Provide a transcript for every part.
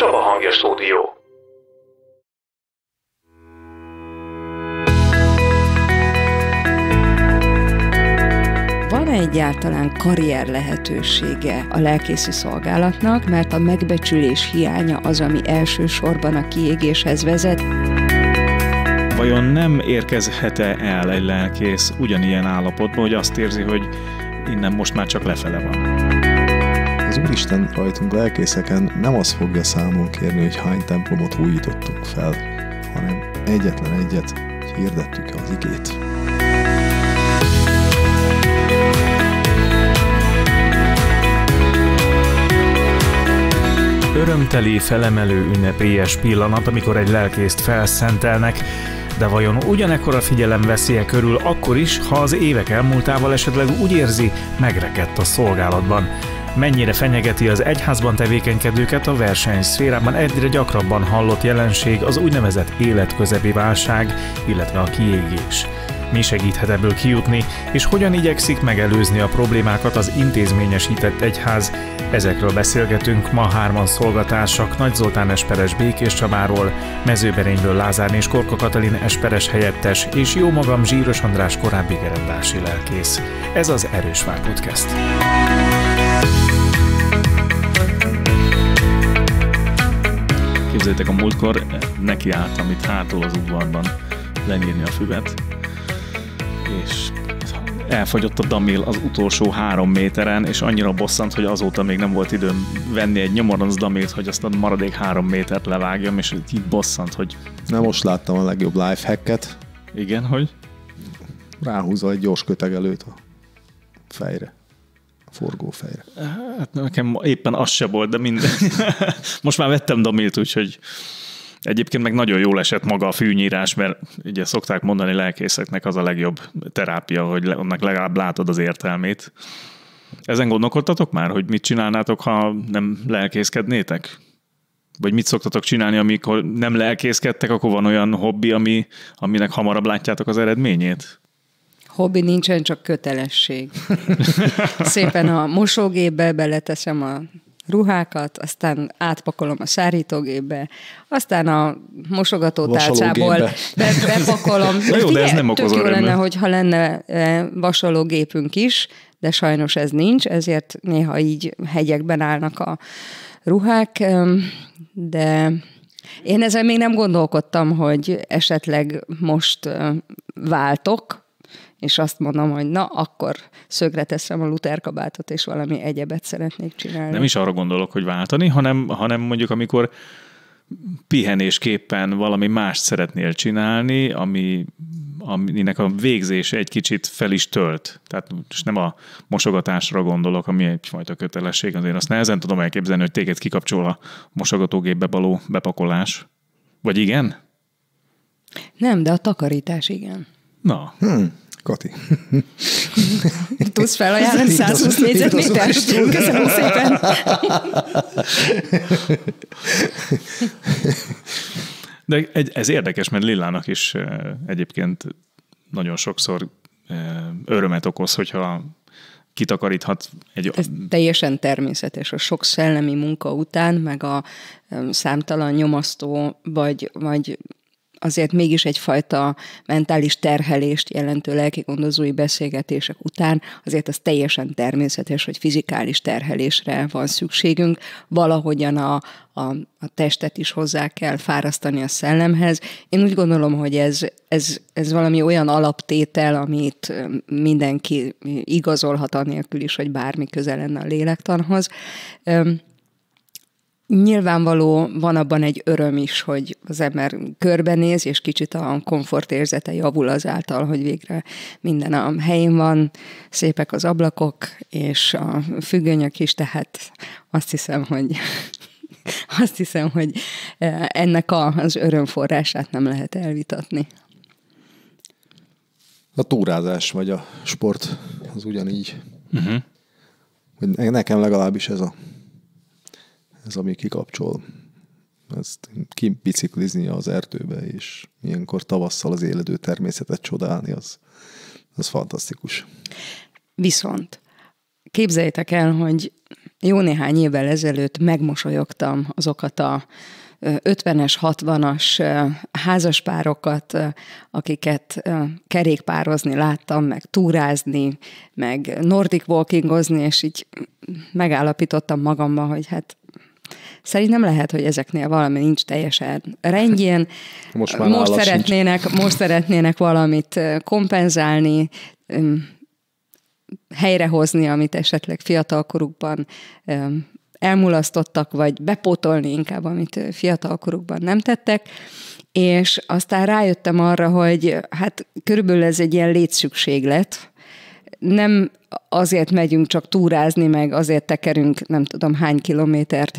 Csaba Hangja Stúdió. van egyáltalán karrier lehetősége a lelkészi szolgálatnak, mert a megbecsülés hiánya az, ami elsősorban a kiégéshez vezet. Vajon nem érkezhet-e el egy lelkész ugyanilyen állapotban, hogy azt érzi, hogy innen most már csak lefele van? az Úristen rajtunk lelkészeken nem az fogja számon kérni, hogy hány templomot újítottunk fel, hanem egyetlen egyet, hogy hirdettük az igét. Örömteli, felemelő, ünnepélyes pillanat, amikor egy lelkészt felszentelnek, de vajon a figyelem veszie körül akkor is, ha az évek elmúltával esetleg úgy érzi, megrekedt a szolgálatban. Mennyire fenyegeti az egyházban tevékenykedőket a versenyszférában egyre gyakrabban hallott jelenség az úgynevezett életközepi válság, illetve a kiégés. Mi segíthet ebből kijutni, és hogyan igyekszik megelőzni a problémákat az intézményesített egyház? Ezekről beszélgetünk ma hárman szolgatársak Nagy Zoltán Esperes Békés Csabáról, Mezőberényből Lázár és Korka Katalin Esperes helyettes, és jó magam Zsíros András korábbi gerendási lelkész. Ez az Erős Vár Podcast. Képzeljétek, a múltkor nekiálltam itt hátul az udvarban lenyírni a füvet, és elfogyott a damil az utolsó három méteren, és annyira bosszant, hogy azóta még nem volt időm venni egy nyomoranc damilt, hogy azt a maradék három métert levágjam, és így bosszant, hogy... Na most láttam a legjobb lifehacket. Igen, hogy? Ráhúzol egy gyors kötegelőt a fejre forgófejre. Hát nekem éppen az se volt, de minden. Most már vettem Damilt, úgyhogy Egyébként meg nagyon jól esett maga a fűnyírás, mert ugye szokták mondani lelkészeknek az a legjobb terápia, hogy annak legalább látod az értelmét. Ezen gondolkodtatok már, hogy mit csinálnátok, ha nem lelkészkednétek? Vagy mit szoktatok csinálni, amikor nem lelkészkedtek, akkor van olyan hobbi, ami, aminek hamarabb látjátok az eredményét? Hobbi nincsen, csak kötelesség. Szépen a mosógépbe beleteszem a ruhákat, aztán átpakolom a szárítógépbe, aztán a mosogató tálcából be, bepakolom. Na jó, de ez nem okoz jó lenne, hogyha lenne e, vasalógépünk is, de sajnos ez nincs, ezért néha így hegyekben állnak a ruhák, e, de én ezzel még nem gondolkodtam, hogy esetleg most e, váltok, és azt mondom, hogy na, akkor szögre teszem a luterkabátot, és valami egyebet szeretnék csinálni. Nem is arra gondolok, hogy váltani, hanem, hanem mondjuk amikor pihenésképpen valami mást szeretnél csinálni, ami, aminek a végzése egy kicsit fel is tölt. Tehát és nem a mosogatásra gondolok, ami egyfajta kötelesség, azért azt nehezen tudom elképzelni, hogy téged kikapcsol a mosogatógépbe való bepakolás. Vagy igen? Nem, de a takarítás igen. Na. Hmm. Kati. Tudsz felajánlani 120 négyzetméter? Köszönöm szépen. De ez érdekes, mert Lillának is egyébként nagyon sokszor örömet okoz, hogyha kitakaríthat egy... Ez teljesen természetes. A sok szellemi munka után, meg a számtalan nyomasztó, vagy, vagy azért mégis egyfajta mentális terhelést jelentő lelkigondozói beszélgetések után azért az teljesen természetes, hogy fizikális terhelésre van szükségünk, valahogyan a, a, a testet is hozzá kell fárasztani a szellemhez. Én úgy gondolom, hogy ez, ez, ez valami olyan alaptétel, amit mindenki igazolhat anélkül is, hogy bármi közel lenne a lélektanhoz. Üm, Nyilvánvaló van abban egy öröm is, hogy az ember körbenéz, és kicsit a komfortérzete javul azáltal, hogy végre minden a helyén van, szépek az ablakok, és a függönyök is, tehát azt hiszem, hogy azt hiszem, hogy e, ennek az örömforrását nem lehet elvitatni. A túrázás vagy a sport az ugyanígy. Uh-huh. Nekem legalábbis ez a ez, ami kikapcsol. Ezt kibiciklizni az erdőbe, és ilyenkor tavasszal az éledő természetet csodálni, az, az fantasztikus. Viszont képzeljétek el, hogy jó néhány évvel ezelőtt megmosolyogtam azokat a 50-es, 60-as házaspárokat, akiket kerékpározni láttam, meg túrázni, meg nordic walkingozni, és így megállapítottam magamban, hogy hát Szerintem lehet, hogy ezeknél valami nincs teljesen rendjén. Most, már most, szeretnének, most szeretnének valamit kompenzálni, helyrehozni, amit esetleg fiatalkorukban elmulasztottak, vagy bepótolni inkább, amit fiatalkorukban nem tettek, és aztán rájöttem arra, hogy hát körülbelül ez egy ilyen létszükséglet, nem azért megyünk csak túrázni, meg azért tekerünk nem tudom hány kilométert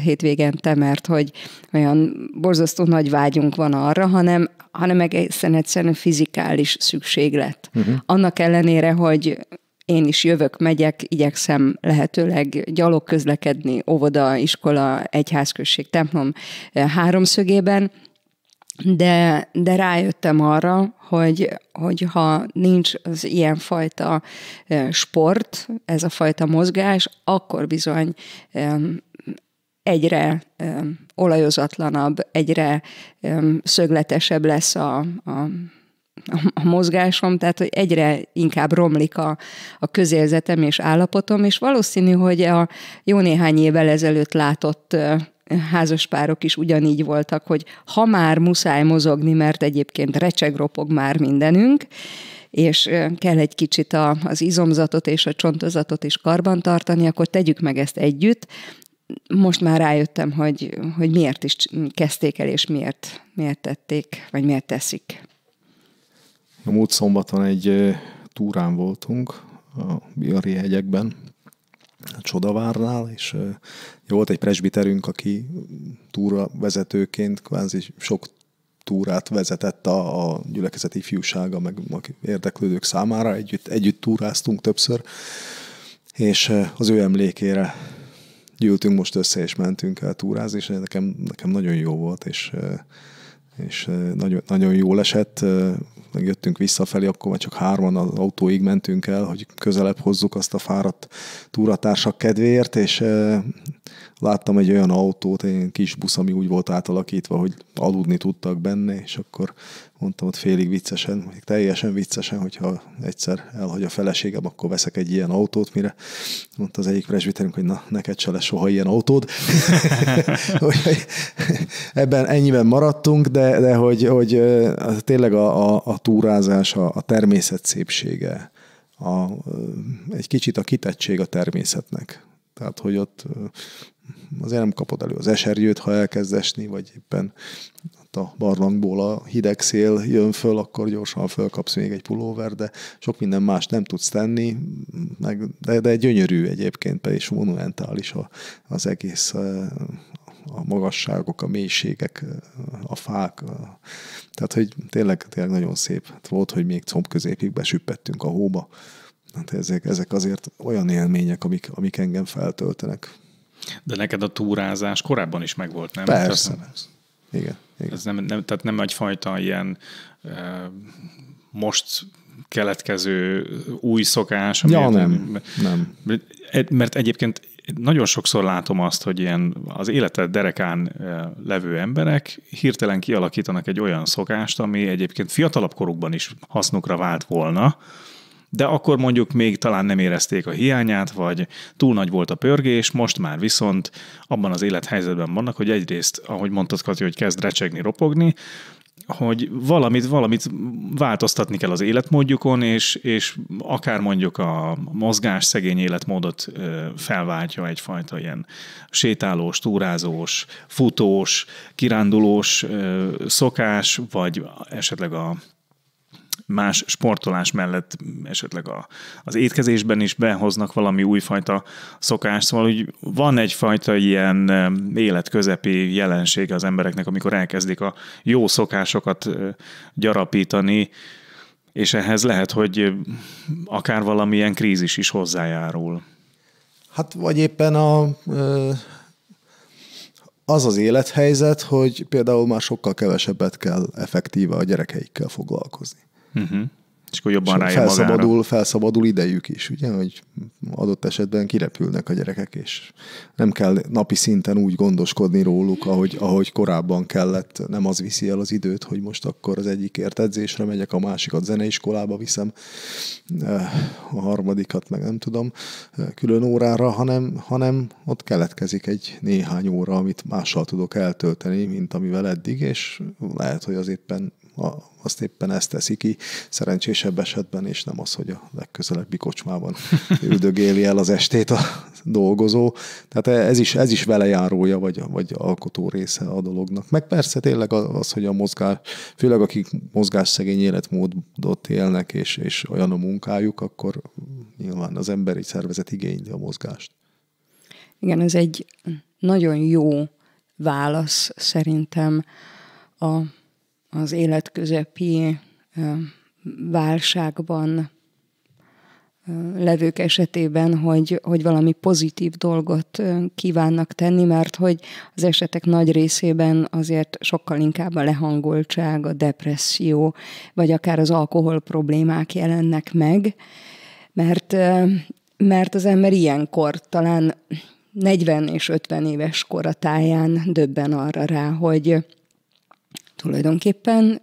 te, mert hogy olyan borzasztó nagy vágyunk van arra, hanem, hanem egészen egyszerűen fizikális szükséglet. Uh-huh. Mhm. Annak ellenére, hogy én is jövök, megyek, igyekszem lehetőleg gyalog közlekedni, óvoda, iskola, egyházközség, templom eh, háromszögében, de, de rájöttem arra, hogy, hogy ha nincs az ilyenfajta sport, ez a fajta mozgás, akkor bizony egyre olajozatlanabb, egyre szögletesebb lesz a, a a mozgásom, tehát hogy egyre inkább romlik a, a közérzetem és állapotom, és valószínű, hogy a jó néhány évvel ezelőtt látott házaspárok is ugyanígy voltak, hogy ha már muszáj mozogni, mert egyébként recsegropog már mindenünk, és kell egy kicsit a, az izomzatot és a csontozatot is karbantartani, akkor tegyük meg ezt együtt. Most már rájöttem, hogy, hogy miért is kezdték el, és miért, miért tették, vagy miért teszik. A múlt szombaton egy túrán voltunk a Biari hegyekben, Csodavárnál, és volt egy presbiterünk, aki túra vezetőként kvázi sok túrát vezetett a, a gyülekezeti ifjúsága, meg érdeklődők számára, együtt, együtt túráztunk többször, és az ő emlékére gyűltünk most össze, és mentünk el túrázni, és nekem, nekem nagyon jó volt, és, és nagyon, nagyon jól esett, meg jöttünk visszafelé, akkor már csak hárman az autóig mentünk el, hogy közelebb hozzuk azt a fáradt túratársak kedvéért, és láttam egy olyan autót, egy kis busz, ami úgy volt átalakítva, hogy aludni tudtak benne, és akkor mondtam ott félig viccesen, vagy teljesen viccesen, hogyha egyszer elhagy a feleségem, akkor veszek egy ilyen autót, mire mondta az egyik presbiterünk, hogy na, neked se lesz soha ilyen autód. Ebben ennyiben maradtunk, de, de hogy, hogy tényleg a, a, a túrázás, a, a természet szépsége, a, egy kicsit a kitettség a természetnek. Tehát, hogy ott azért nem kapod elő az esernyőt, ha elkezd esni, vagy éppen hát a barlangból a hideg szél jön föl, akkor gyorsan fölkapsz még egy pulóver, de sok minden más nem tudsz tenni, meg, de, de gyönyörű egyébként, és monumentális a, az egész eh, a magasságok, a mélységek, eh, a fák. Eh, tehát, hogy tényleg, tényleg nagyon szép. Hát volt, hogy még comb középig besüppettünk a hóba. Hát ezek, ezek azért olyan élmények, amik, amik engem feltöltenek. De neked a túrázás korábban is megvolt, nem? Persze, tehát, Igen, igen. Ez nem, nem, tehát nem egyfajta ilyen most keletkező új szokás. Ja, nem, nem. Mert egyébként nagyon sokszor látom azt, hogy ilyen az életed derekán levő emberek hirtelen kialakítanak egy olyan szokást, ami egyébként fiatalabb korukban is hasznukra vált volna, de akkor mondjuk még talán nem érezték a hiányát, vagy túl nagy volt a pörgés, most már viszont abban az élethelyzetben vannak, hogy egyrészt, ahogy mondtad Kati, hogy kezd recsegni, ropogni, hogy valamit, valamit változtatni kell az életmódjukon, és, és akár mondjuk a mozgás szegény életmódot felváltja egyfajta ilyen sétálós, túrázós, futós, kirándulós szokás, vagy esetleg a más sportolás mellett esetleg a, az étkezésben is behoznak valami újfajta szokást, szóval hogy van egyfajta ilyen életközepi jelensége az embereknek, amikor elkezdik a jó szokásokat gyarapítani, és ehhez lehet, hogy akár valamilyen krízis is hozzájárul. Hát vagy éppen a, az az élethelyzet, hogy például már sokkal kevesebbet kell effektíve a gyerekeikkel foglalkozni. Uh-huh. És akkor jobban rájön felszabadul, magára. felszabadul idejük is, ugye, hogy adott esetben kirepülnek a gyerekek, és nem kell napi szinten úgy gondoskodni róluk, ahogy, ahogy korábban kellett, nem az viszi el az időt, hogy most akkor az egyikért edzésre megyek, a másikat zeneiskolába viszem, eh, a harmadikat meg nem tudom, eh, külön órára, hanem, hanem ott keletkezik egy néhány óra, amit mással tudok eltölteni, mint amivel eddig, és lehet, hogy az éppen azt éppen ezt teszi ki, szerencsésebb esetben, és nem az, hogy a legközelebbi kocsmában üldögéli el az estét a dolgozó. Tehát ez is, ez is velejárója, vagy, vagy alkotó része a dolognak. Meg persze tényleg az, hogy a mozgás, főleg akik mozgásszegény életmódot élnek, és, és olyan a munkájuk, akkor nyilván az emberi szervezet igényli a mozgást. Igen, ez egy nagyon jó válasz szerintem a az életközepi válságban levők esetében, hogy, hogy valami pozitív dolgot kívánnak tenni, mert hogy az esetek nagy részében azért sokkal inkább a lehangoltság, a depresszió, vagy akár az alkohol problémák jelennek meg, mert, mert az ember ilyenkor talán 40 és 50 éves korátáján döbben arra rá, hogy tulajdonképpen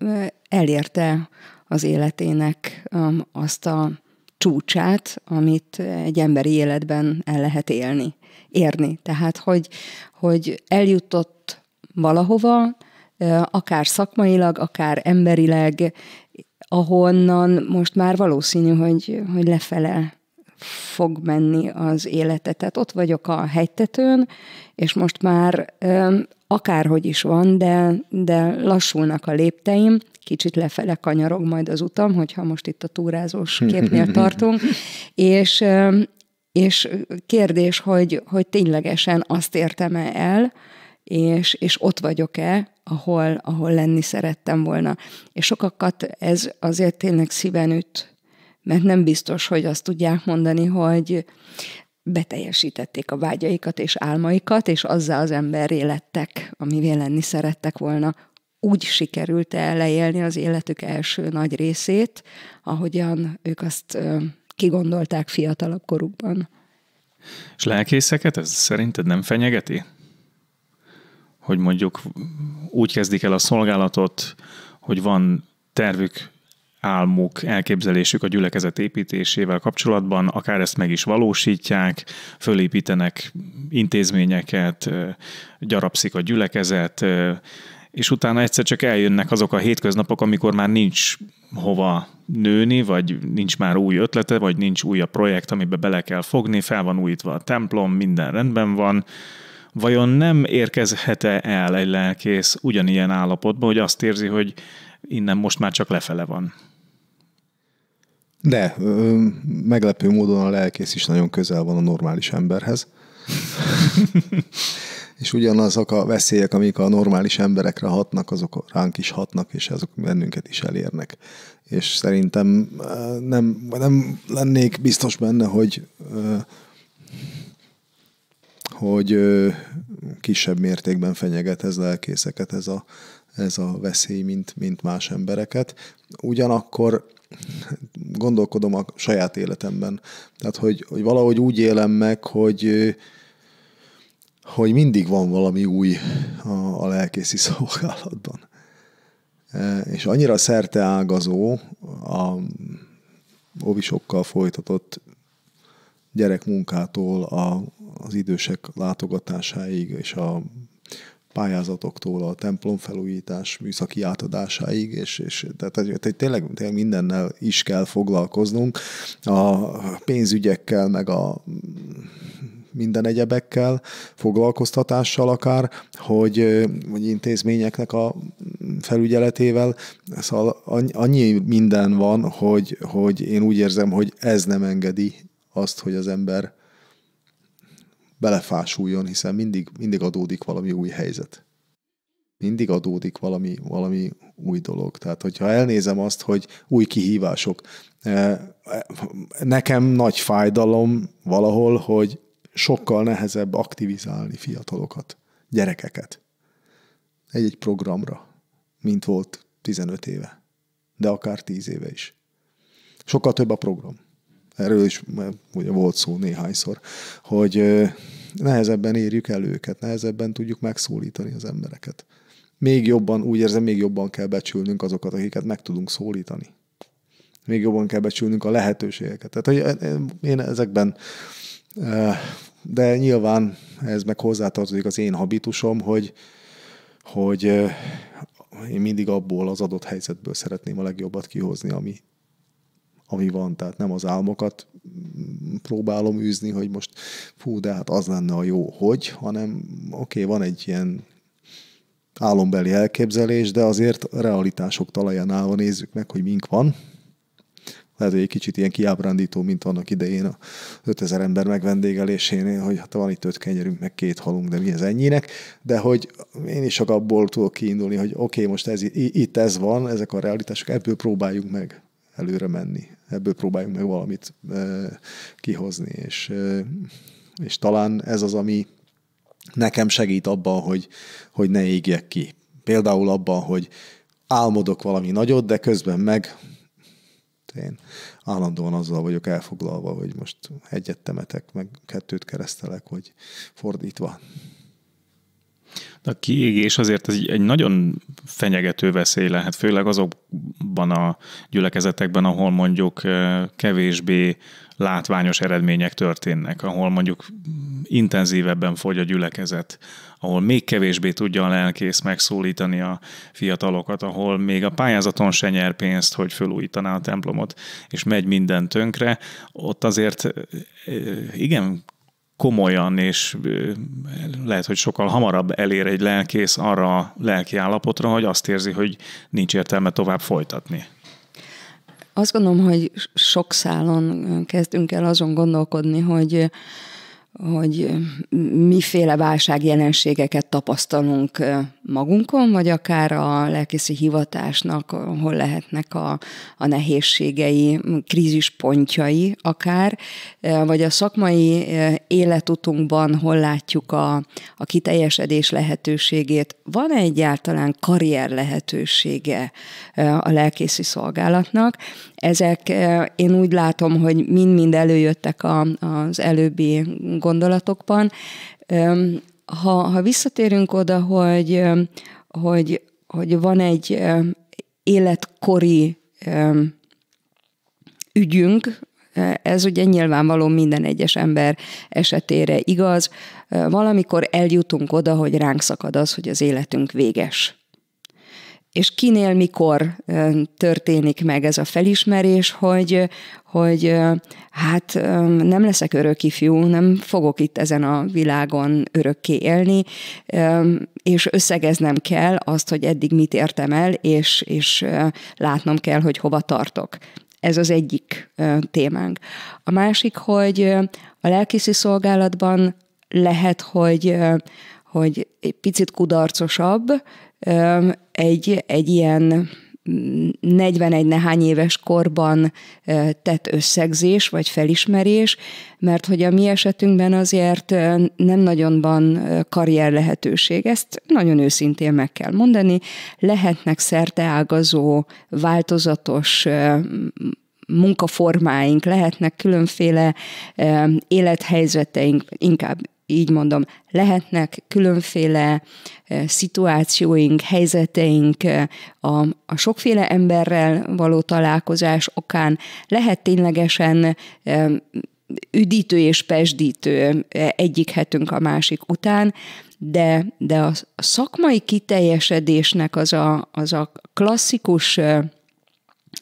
elérte az életének um, azt a csúcsát, amit egy emberi életben el lehet élni, érni. Tehát, hogy, hogy eljutott valahova, akár szakmailag, akár emberileg, ahonnan most már valószínű, hogy, hogy lefele fog menni az életet. Tehát ott vagyok a hegytetőn, és most már akárhogy is van, de, de lassulnak a lépteim, kicsit lefele kanyarog majd az utam, hogyha most itt a túrázós képnél tartunk, és, és kérdés, hogy, hogy ténylegesen azt értem-e el, és, és ott vagyok-e, ahol, ahol lenni szerettem volna. És sokakat ez azért tényleg szíven üt, mert nem biztos, hogy azt tudják mondani, hogy beteljesítették a vágyaikat és álmaikat, és azzal az emberré lettek, amivé lenni szerettek volna. Úgy sikerült -e leélni az életük első nagy részét, ahogyan ők azt kigondolták fiatalabb korukban. És lelkészeket ez szerinted nem fenyegeti? Hogy mondjuk úgy kezdik el a szolgálatot, hogy van tervük álmuk, elképzelésük a gyülekezet építésével kapcsolatban, akár ezt meg is valósítják, fölépítenek intézményeket, gyarapszik a gyülekezet, és utána egyszer csak eljönnek azok a hétköznapok, amikor már nincs hova nőni, vagy nincs már új ötlete, vagy nincs újabb projekt, amibe bele kell fogni, fel van újítva a templom, minden rendben van. Vajon nem érkezhet-e el egy lelkész ugyanilyen állapotba, hogy azt érzi, hogy innen most már csak lefele van? De, ö, meglepő módon a lelkész is nagyon közel van a normális emberhez. és ugyanazok a veszélyek, amik a normális emberekre hatnak, azok ránk is hatnak, és azok bennünket is elérnek. És szerintem nem, nem lennék biztos benne, hogy hogy kisebb mértékben fenyeget ez lelkészeket ez a ez a veszély, mint, mint más embereket. Ugyanakkor gondolkodom a saját életemben. Tehát, hogy, hogy valahogy úgy élem meg, hogy, hogy mindig van valami új a, a lelkészi szolgálatban. E, és annyira szerte ágazó a óvisokkal folytatott gyerekmunkától a, az idősek látogatásáig és a pályázatoktól a templom felújítás műszaki átadásáig, és, és tehát, tehát tényleg, tényleg mindennel is kell foglalkoznunk, a pénzügyekkel, meg a minden egyebekkel, foglalkoztatással akár, hogy, hogy intézményeknek a felügyeletével. Szóval annyi minden van, hogy, hogy én úgy érzem, hogy ez nem engedi azt, hogy az ember belefásuljon, hiszen mindig, mindig adódik valami új helyzet. Mindig adódik valami, valami új dolog. Tehát, hogyha elnézem azt, hogy új kihívások. Eh, nekem nagy fájdalom valahol, hogy sokkal nehezebb aktivizálni fiatalokat, gyerekeket egy-egy programra, mint volt 15 éve, de akár 10 éve is. Sokkal több a program erről is ugye volt szó néhányszor, hogy nehezebben érjük el őket, nehezebben tudjuk megszólítani az embereket. Még jobban, úgy érzem, még jobban kell becsülnünk azokat, akiket meg tudunk szólítani. Még jobban kell becsülnünk a lehetőségeket. Tehát hogy én ezekben, de nyilván ez meg hozzátartozik az én habitusom, hogy, hogy én mindig abból az adott helyzetből szeretném a legjobbat kihozni, ami ami van, tehát nem az álmokat próbálom űzni, hogy most fú, de hát az lenne a jó, hogy, hanem oké, okay, van egy ilyen álombeli elképzelés, de azért realitások talaján állva nézzük meg, hogy mink van. Lehet, hogy egy kicsit ilyen kiábrándító, mint annak idején a 5000 ember megvendégelésénél, hogy hát van itt öt kenyerünk, meg két halunk, de mi ez ennyinek, de hogy én is csak abból tudok kiindulni, hogy oké, okay, most ez, itt ez van, ezek a realitások, ebből próbáljunk meg előre menni ebből próbáljunk meg valamit kihozni, és, és talán ez az, ami nekem segít abban, hogy, hogy ne égjek ki. Például abban, hogy álmodok valami nagyot, de közben meg én állandóan azzal vagyok elfoglalva, hogy most egyet temetek, meg kettőt keresztelek, hogy fordítva a kiégés azért ez egy nagyon fenyegető veszély lehet, főleg azokban a gyülekezetekben, ahol mondjuk kevésbé látványos eredmények történnek, ahol mondjuk intenzívebben fogy a gyülekezet, ahol még kevésbé tudja a lelkész megszólítani a fiatalokat, ahol még a pályázaton se nyer pénzt, hogy fölújítaná a templomot, és megy minden tönkre, ott azért igen komolyan, és lehet, hogy sokkal hamarabb elér egy lelkész arra a lelki állapotra, hogy azt érzi, hogy nincs értelme tovább folytatni. Azt gondolom, hogy sok szálon kezdünk el azon gondolkodni, hogy hogy miféle válságjelenségeket tapasztalunk magunkon, vagy akár a lelkészi hivatásnak, hol lehetnek a, a nehézségei, krízispontjai akár, vagy a szakmai életutunkban hol látjuk a, a kiteljesedés lehetőségét. Van-e egyáltalán karrier lehetősége a lelkészi szolgálatnak? Ezek eh, én úgy látom, hogy mind-mind előjöttek a, az előbbi gondolatokban. Ha, ha visszatérünk oda, hogy, hogy, hogy van egy életkori ügyünk, eh, ez ugye nyilvánvaló minden egyes ember esetére igaz. Valamikor eljutunk oda, hogy ránk szakad az, hogy az életünk véges és kinél mikor történik meg ez a felismerés, hogy, hogy hát nem leszek örök ifjú, nem fogok itt ezen a világon örökké élni, és összegeznem kell azt, hogy eddig mit értem el, és, és látnom kell, hogy hova tartok. Ez az egyik témánk. A másik, hogy a lelkészi szolgálatban lehet, hogy, hogy egy picit kudarcosabb, egy, egy ilyen 41 mm, nehány éves korban tett összegzés vagy felismerés, mert hogy a mi esetünkben azért nem nagyon van karrier lehetőség. Ezt nagyon őszintén meg kell mondani. Lehetnek szerteágazó, változatos munkaformáink, lehetnek különféle élethelyzeteink, inkább így mondom, lehetnek különféle eh, szituációink, helyzeteink, eh, a, a sokféle emberrel való találkozás okán lehet ténylegesen üdítő és pesdítő eh, egyik hetünk a másik után, de, de a szakmai kiteljesedésnek az a, az a klasszikus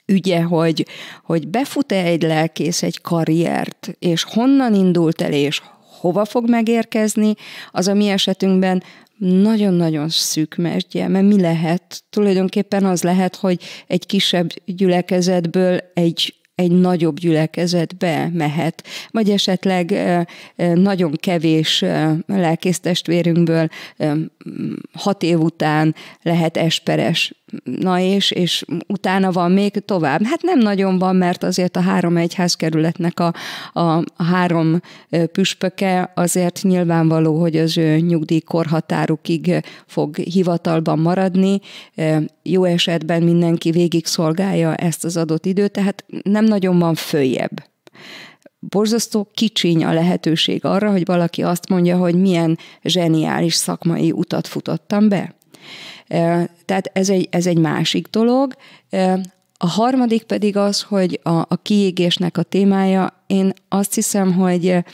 ügye, hogy, hogy befut-e egy lelkész egy karriert, és honnan indult el, és hova fog megérkezni, az a mi esetünkben nagyon-nagyon szűk mesdje, mert mi lehet? Tulajdonképpen az lehet, hogy egy kisebb gyülekezetből egy egy nagyobb gyülekezetbe mehet, vagy esetleg nagyon kevés lelkésztestvérünkből hat év után lehet esperes na és, és utána van még tovább. Hát nem nagyon van, mert azért a három egyházkerületnek a, a, a három püspöke azért nyilvánvaló, hogy az ő nyugdíjkorhatárukig fog hivatalban maradni. Jó esetben mindenki végig szolgálja ezt az adott időt, tehát nem nagyon van följebb borzasztó kicsiny a lehetőség arra, hogy valaki azt mondja, hogy milyen zseniális szakmai utat futottam be. Tehát ez egy, ez egy másik dolog. A harmadik pedig az, hogy a, a kiégésnek a témája, én azt hiszem, hogy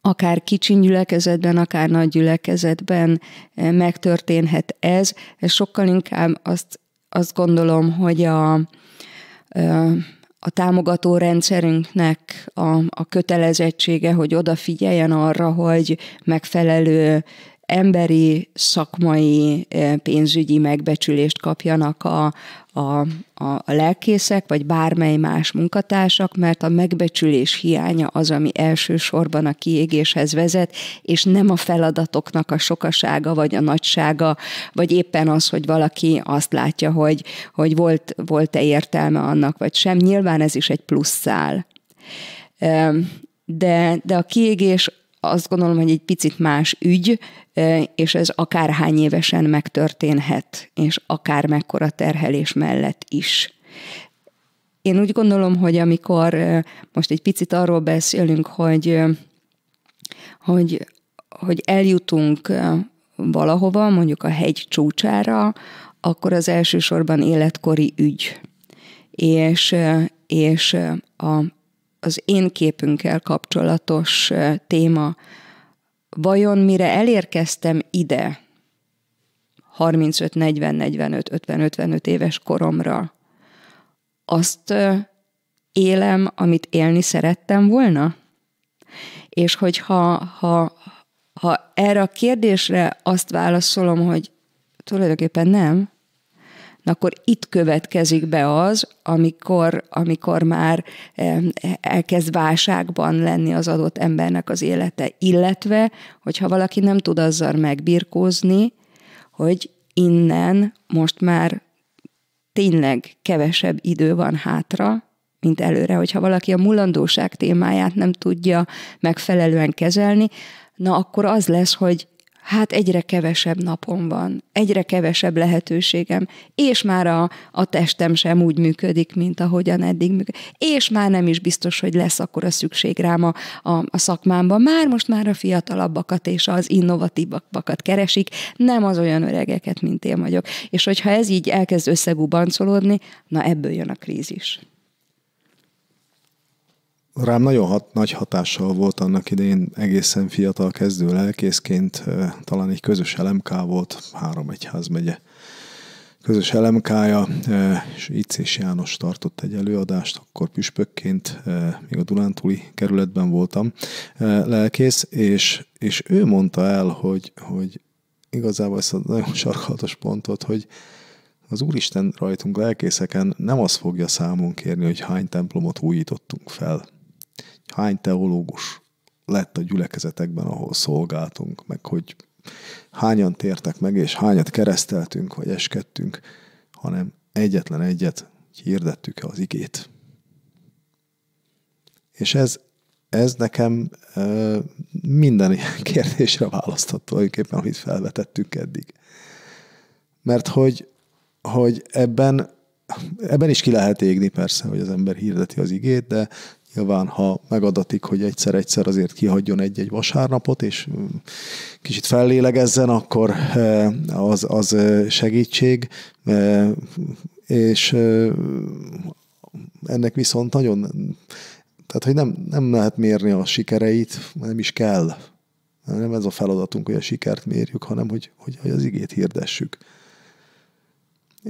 akár kicsi gyülekezetben, akár nagy gyülekezetben megtörténhet ez. Sokkal inkább azt, azt gondolom, hogy a, a támogató rendszerünknek a, a kötelezettsége, hogy odafigyeljen arra, hogy megfelelő emberi, szakmai, e, pénzügyi megbecsülést kapjanak a, a, a, lelkészek, vagy bármely más munkatársak, mert a megbecsülés hiánya az, ami elsősorban a kiégéshez vezet, és nem a feladatoknak a sokasága, vagy a nagysága, vagy éppen az, hogy valaki azt látja, hogy, hogy volt, volt-e értelme annak, vagy sem. Nyilván ez is egy plusz szál. De, de a kiégés azt gondolom, hogy egy picit más ügy, és ez akár évesen megtörténhet, és akár mekkora terhelés mellett is. Én úgy gondolom, hogy amikor most egy picit arról beszélünk, hogy, hogy, hogy eljutunk valahova, mondjuk a hegy csúcsára, akkor az elsősorban életkori ügy. És, és a, az én képünkkel kapcsolatos téma. Vajon mire elérkeztem ide, 35, 40, 45, 50, 55 éves koromra, azt élem, amit élni szerettem volna? És hogyha ha, ha erre a kérdésre azt válaszolom, hogy tulajdonképpen nem, akkor itt következik be az, amikor, amikor már elkezd válságban lenni az adott embernek az élete, illetve, hogyha valaki nem tud azzal megbirkózni, hogy innen most már tényleg kevesebb idő van hátra, mint előre, hogyha valaki a mulandóság témáját nem tudja megfelelően kezelni, na akkor az lesz, hogy hát egyre kevesebb napom van, egyre kevesebb lehetőségem, és már a, a testem sem úgy működik, mint ahogyan eddig működik, és már nem is biztos, hogy lesz akkor a szükség rám a, a, a szakmámban. Már most már a fiatalabbakat és az innovatívabbakat keresik, nem az olyan öregeket, mint én vagyok. És hogyha ez így elkezd összegubancolódni, na ebből jön a krízis rám nagyon hat, nagy hatással volt annak idején egészen fiatal kezdő lelkészként, talán egy közös LMK volt, három egyház megye közös LMK-ja, és és János tartott egy előadást, akkor püspökként, még a Dunántúli kerületben voltam lelkész, és, és ő mondta el, hogy, hogy igazából ezt a nagyon sarkalatos pontot, hogy az Úristen rajtunk lelkészeken nem az fogja számon kérni, hogy hány templomot újítottunk fel, hány teológus lett a gyülekezetekben, ahol szolgáltunk, meg hogy hányan tértek meg, és hányat kereszteltünk, vagy eskedtünk, hanem egyetlen egyet hirdettük az igét. És ez, ez nekem ö, minden ilyen kérdésre választott tulajdonképpen, amit felvetettünk eddig. Mert hogy, hogy ebben, ebben is ki lehet égni persze, hogy az ember hirdeti az igét, de Nyilván, ha megadatik, hogy egyszer-egyszer azért kihagyjon egy-egy vasárnapot, és kicsit fellélegezzen, akkor az, az segítség, és ennek viszont nagyon, tehát hogy nem, nem lehet mérni a sikereit, nem is kell. Nem ez a feladatunk, hogy a sikert mérjük, hanem hogy, hogy az igét hirdessük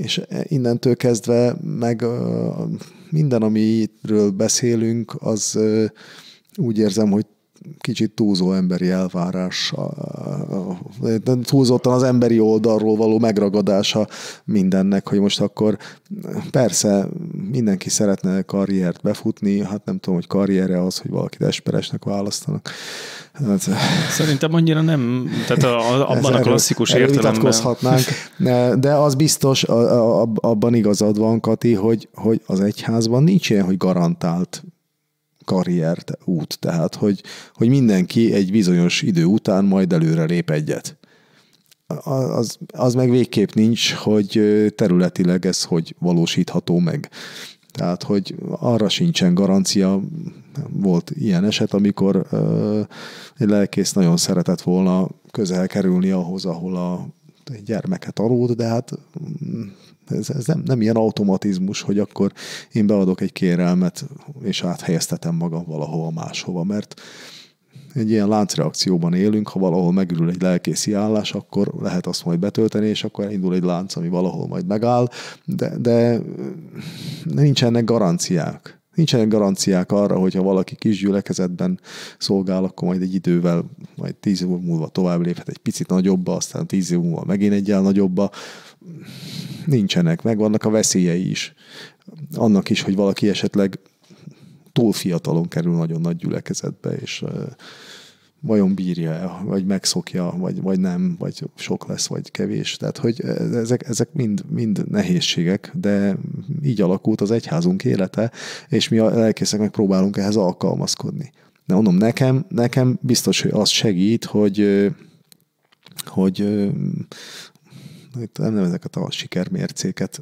és innentől kezdve meg minden, amiről beszélünk, az úgy érzem, hogy kicsit túlzó emberi elvárás, túlzottan az emberi oldalról való megragadása mindennek, hogy most akkor persze mindenki szeretne karriert befutni, hát nem tudom, hogy karriere az, hogy valaki esperesnek választanak Hát, Szerintem annyira nem, tehát a, a, abban a klasszikus erről, értelemben. de az biztos, a, a, abban igazad van, Kati, hogy, hogy az egyházban nincs ilyen, hogy garantált karrier út, tehát hogy, hogy mindenki egy bizonyos idő után majd előre lép egyet. Az, az meg végképp nincs, hogy területileg ez hogy valósítható meg. Tehát, hogy arra sincsen garancia, volt ilyen eset, amikor ö, egy lelkész nagyon szeretett volna közel kerülni ahhoz, ahol a gyermeket aludt, de hát mm, ez, ez nem, nem ilyen automatizmus, hogy akkor én beadok egy kérelmet, és áthelyeztetem magam valahova máshova, mert egy ilyen láncreakcióban élünk, ha valahol megürül egy lelkészi állás, akkor lehet azt majd betölteni, és akkor indul egy lánc, ami valahol majd megáll, de, de nincsenek garanciák. Nincsenek garanciák arra, hogyha valaki kis gyülekezetben szolgál, akkor majd egy idővel, majd tíz év múlva tovább léphet egy picit nagyobba, aztán tíz év múlva megint egyel nagyobba. Nincsenek, meg vannak a veszélyei is. Annak is, hogy valaki esetleg túl fiatalon kerül nagyon nagy gyülekezetbe, és vajon bírja-e, vagy megszokja, vagy, vagy nem, vagy sok lesz, vagy kevés. Tehát, hogy ezek, ezek mind, mind nehézségek, de így alakult az egyházunk élete, és mi a lelkészek megpróbálunk ehhez alkalmazkodni. De mondom, nekem, nekem biztos, hogy az segít, hogy, hogy itt nem nevezek a sikermércéket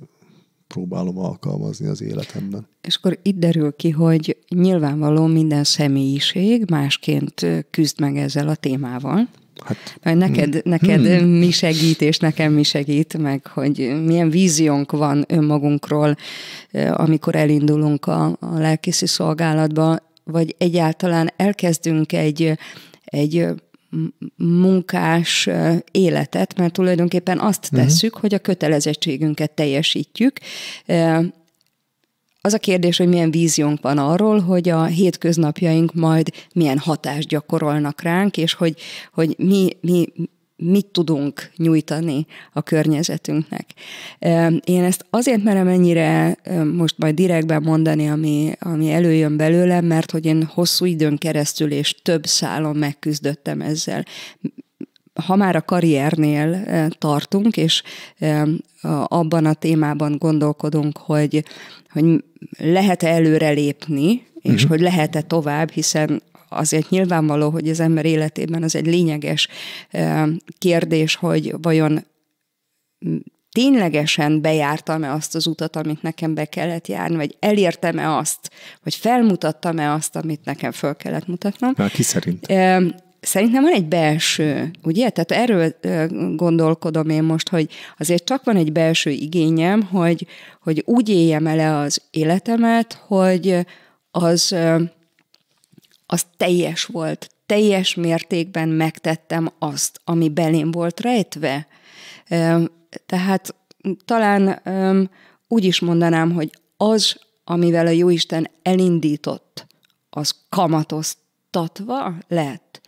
próbálom alkalmazni az életemben. És akkor itt derül ki, hogy nyilvánvaló minden személyiség másként küzd meg ezzel a témával. Hát, Majd neked, hmm. neked hmm. mi segít, és nekem mi segít, meg hogy milyen víziónk van önmagunkról, amikor elindulunk a, a lelkészi szolgálatba, vagy egyáltalán elkezdünk egy, egy munkás életet, mert tulajdonképpen azt mhm. tesszük, uh-huh. hogy a kötelezettségünket teljesítjük. Az a kérdés, hogy milyen víziónk van arról, hogy a hétköznapjaink majd milyen hatást gyakorolnak ránk, és hogy, hogy mi, mi, mit tudunk nyújtani a környezetünknek. Én ezt azért merem ennyire most majd direktben mondani, ami, ami előjön belőlem, mert hogy én hosszú időn keresztül és több szálon megküzdöttem ezzel ha már a karriernél e, tartunk, és abban a témában gondolkodunk, hogy, hogy lehet-e előrelépni, és uh-huh. hogy lehet-e tovább, hiszen azért nyilvánvaló, hogy az ember életében az egy lényeges kérdés, hogy vajon ténylegesen bejártam-e azt az utat, amit nekem be kellett járni, vagy elértem-e azt, vagy felmutattam-e azt, amit nekem föl kellett mutatnom. Na, ki szerint? Szerintem van egy belső, ugye? Tehát erről gondolkodom én most, hogy azért csak van egy belső igényem, hogy, hogy úgy éljem ele az életemet, hogy az az teljes volt, teljes mértékben megtettem azt, ami belém volt rejtve. Tehát talán úgy is mondanám, hogy az, amivel a Jóisten elindított, az kamatoztatva lett.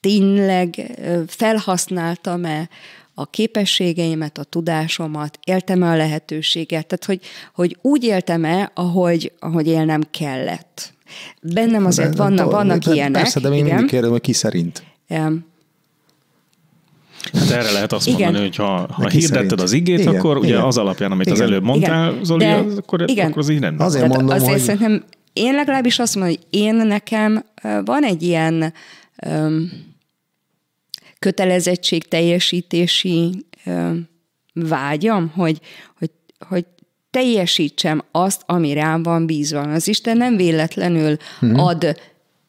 Tényleg felhasználtam-e a képességeimet, a tudásomat, éltem-e a lehetőséget, tehát hogy, hogy úgy éltem-e, ahogy, ahogy élnem kellett. Bennem azért de, vannak, de, vannak de, ilyenek. Persze, de még igen. mindig kérdem, hogy ki szerint. Um, Hát erre lehet azt igen. mondani, hogy ha, ha hirdetted szerint. az igét, igen. akkor ugye igen. az alapján, amit igen. az előbb mondtál, igen. Zoli, De, az, akkor, igen. akkor az így rendben. Azért hát mondom, azért hogy... szerintem én legalábbis azt mondom, hogy én nekem van egy ilyen öm, teljesítési öm, vágyam, hogy, hogy, hogy teljesítsem azt, ami rám van bízva. Az Isten nem véletlenül hmm. ad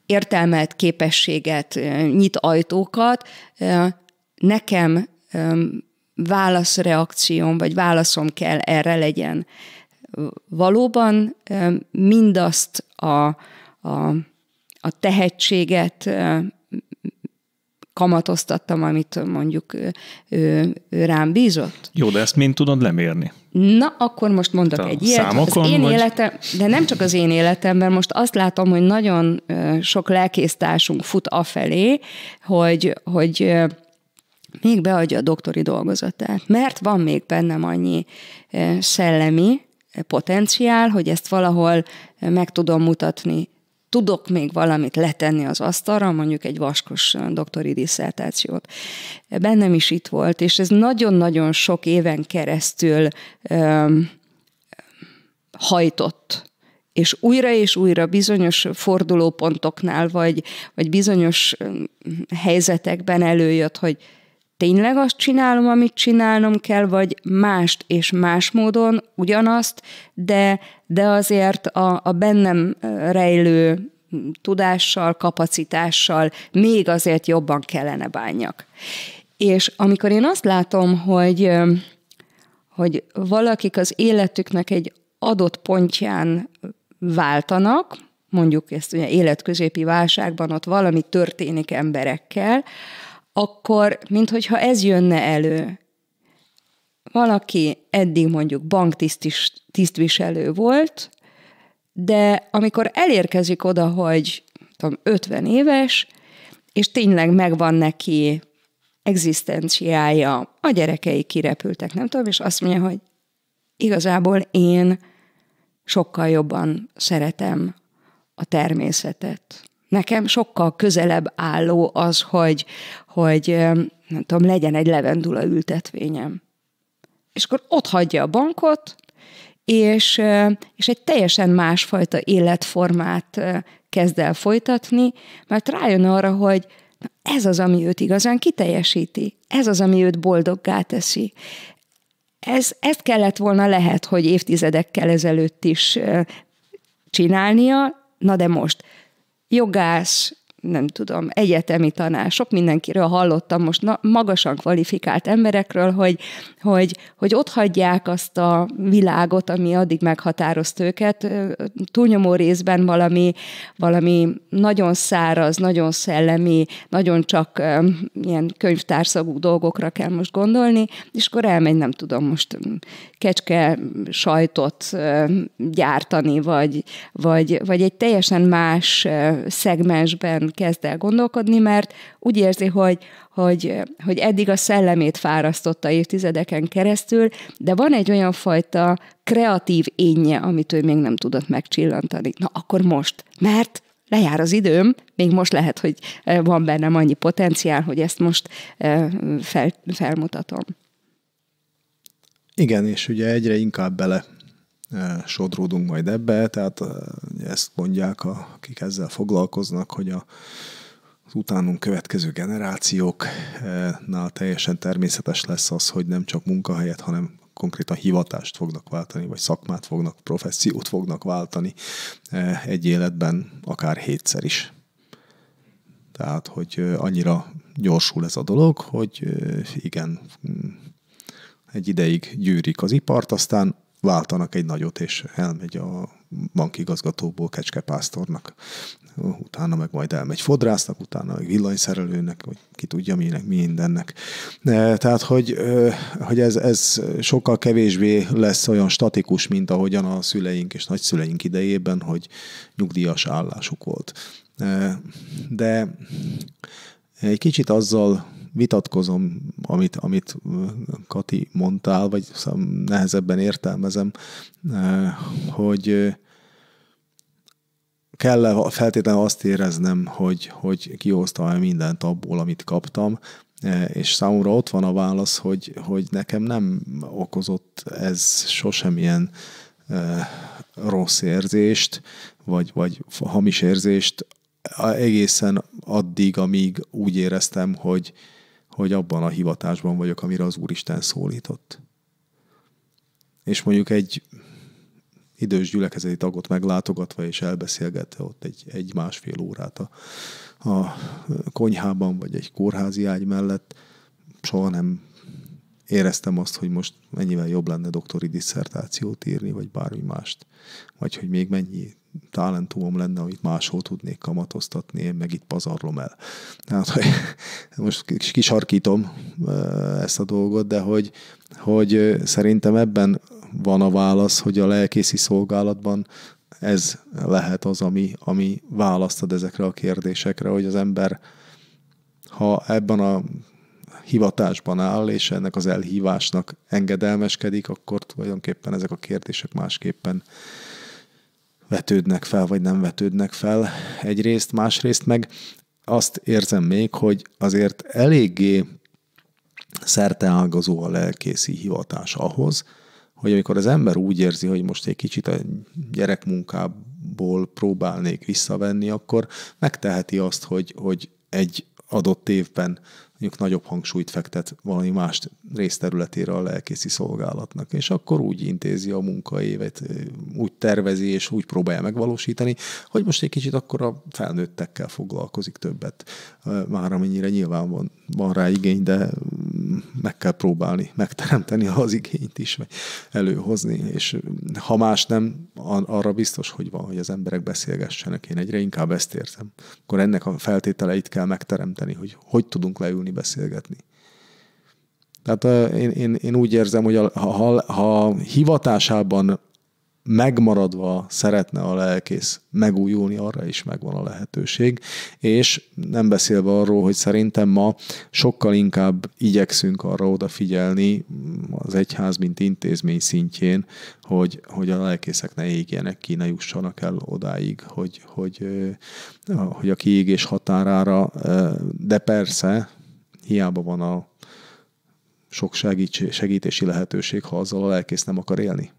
értelmet, képességet, nyit ajtókat. Nekem válaszreakcióm, vagy válaszom kell erre legyen. Valóban mindazt a, a, a tehetséget kamatoztattam, amit mondjuk ő, ő rám bízott. Jó, de ezt mind tudod lemérni? Na, akkor most mondok egy ilyet. Számokon, az én vagy? életem, de nem csak az én életemben, most azt látom, hogy nagyon sok lelkésztársunk fut afelé, hogy, hogy még beadja a doktori dolgozatát, mert van még bennem annyi szellemi potenciál, hogy ezt valahol meg tudom mutatni tudok még valamit letenni az asztalra, mondjuk egy vaskos doktori diszertációt. Bennem is itt volt, és ez nagyon-nagyon sok éven keresztül öm, hajtott és újra és újra bizonyos fordulópontoknál, vagy, vagy bizonyos helyzetekben előjött, hogy tényleg azt csinálom, amit csinálnom kell, vagy mást és más módon ugyanazt, de, de azért a, a bennem rejlő tudással, kapacitással még azért jobban kellene bánjak. És amikor én azt látom, hogy, hogy valakik az életüknek egy adott pontján váltanak, mondjuk ezt ugye életközépi válságban ott valami történik emberekkel, akkor minthogyha ez jönne elő. Valaki eddig mondjuk banktisztviselő volt, de amikor elérkezik oda, hogy tudom, 50 éves, és tényleg megvan neki egzisztenciája, a gyerekei kirepültek, nem tudom, és azt mondja, hogy igazából én sokkal jobban szeretem a természetet. Nekem sokkal közelebb álló az, hogy, hogy nem tudom, legyen egy levendula ültetvényem. És akkor ott hagyja a bankot, és, és egy teljesen másfajta életformát kezd el folytatni, mert rájön arra, hogy ez az, ami őt igazán kiteljesíti, ez az, ami őt boldoggá teszi. Ez, ezt kellett volna lehet, hogy évtizedekkel ezelőtt is csinálnia, na de most e o gás nem tudom, egyetemi sok mindenkiről hallottam most na, magasan kvalifikált emberekről, hogy, hogy, hogy ott hagyják azt a világot, ami addig meghatározt őket, túlnyomó részben valami, valami nagyon száraz, nagyon szellemi, nagyon csak um, ilyen könyvtárszagú dolgokra kell most gondolni, és akkor elmegy, nem tudom, most kecske sajtot um, gyártani, vagy, vagy, vagy egy teljesen más uh, szegmensben kezd el gondolkodni, mert úgy érzi, hogy, hogy, hogy eddig a szellemét fárasztotta évtizedeken keresztül, de van egy olyan fajta kreatív énje, amit ő még nem tudott megcsillantani. Na akkor most, mert lejár az időm, még most lehet, hogy eh, van bennem annyi potenciál, hogy ezt most eh, fel, felmutatom. Igen, és ugye egyre inkább bele sodródunk majd ebbe, tehát ezt mondják, akik ezzel foglalkoznak, hogy a, az utánunk következő generációknál teljesen természetes lesz az, hogy nem csak munkahelyet, hanem konkrétan hivatást fognak váltani, vagy szakmát fognak, professziót fognak váltani egy életben, akár hétszer is. Tehát, hogy annyira gyorsul ez a dolog, hogy igen, egy ideig gyűrik az ipart, aztán váltanak egy nagyot, és elmegy a bankigazgatóból kecskepásztornak, utána meg majd elmegy fodrásznak, utána meg villanyszerelőnek, vagy ki tudja minek, mindennek. Tehát, hogy, hogy ez, ez sokkal kevésbé lesz olyan statikus, mint ahogyan a szüleink és nagyszüleink idejében, hogy nyugdíjas állásuk volt. De egy kicsit azzal vitatkozom, amit, amit Kati mondtál, vagy nehezebben értelmezem, hogy kell feltétlenül azt éreznem, hogy, hogy kihoztam e mindent abból, amit kaptam, és számomra ott van a válasz, hogy, hogy nekem nem okozott ez sosem ilyen rossz érzést, vagy, vagy hamis érzést egészen addig, amíg úgy éreztem, hogy, hogy abban a hivatásban vagyok, amire az Úristen szólított. És mondjuk egy idős gyülekezeti tagot meglátogatva és elbeszélgetve ott egy, egy másfél órát a, a konyhában, vagy egy kórházi ágy mellett, soha nem éreztem azt, hogy most mennyivel jobb lenne doktori disszertációt írni, vagy bármi mást. Vagy hogy még mennyi talentumom lenne, amit máshol tudnék kamatoztatni, én meg itt pazarlom el. Tehát, hogy most kisarkítom ezt a dolgot, de hogy, hogy szerintem ebben van a válasz, hogy a lelkészi szolgálatban ez lehet az, ami, ami választad ezekre a kérdésekre, hogy az ember, ha ebben a hivatásban áll, és ennek az elhívásnak engedelmeskedik, akkor tulajdonképpen ezek a kérdések másképpen vetődnek fel, vagy nem vetődnek fel egyrészt, másrészt meg azt érzem még, hogy azért eléggé szerteágazó a lelkészi hivatás ahhoz, hogy amikor az ember úgy érzi, hogy most egy kicsit a gyerekmunkából próbálnék visszavenni, akkor megteheti azt, hogy, hogy egy adott évben mondjuk nagyobb hangsúlyt fektet valami más részterületére a lelkészi szolgálatnak, és akkor úgy intézi a munkaévet, úgy tervezi és úgy próbálja megvalósítani, hogy most egy kicsit akkor a felnőttekkel foglalkozik többet, már amennyire nyilván van, van rá igény, de meg kell próbálni megteremteni az igényt is, vagy előhozni, és ha más nem, arra biztos, hogy van, hogy az emberek beszélgessenek. Én egyre inkább ezt értem. Akkor ennek a feltételeit kell megteremteni, hogy hogy tudunk leülni beszélgetni. Tehát én, én, én úgy érzem, hogy a, ha, ha hivatásában megmaradva szeretne a lelkész megújulni, arra is megvan a lehetőség, és nem beszélve arról, hogy szerintem ma sokkal inkább igyekszünk arra odafigyelni az egyház, mint intézmény szintjén, hogy, hogy a lelkészek ne égjenek ki, ne jussanak el odáig, hogy, hogy, hogy a kiégés határára, de persze, hiába van a sok segítési lehetőség, ha azzal a lelkész nem akar élni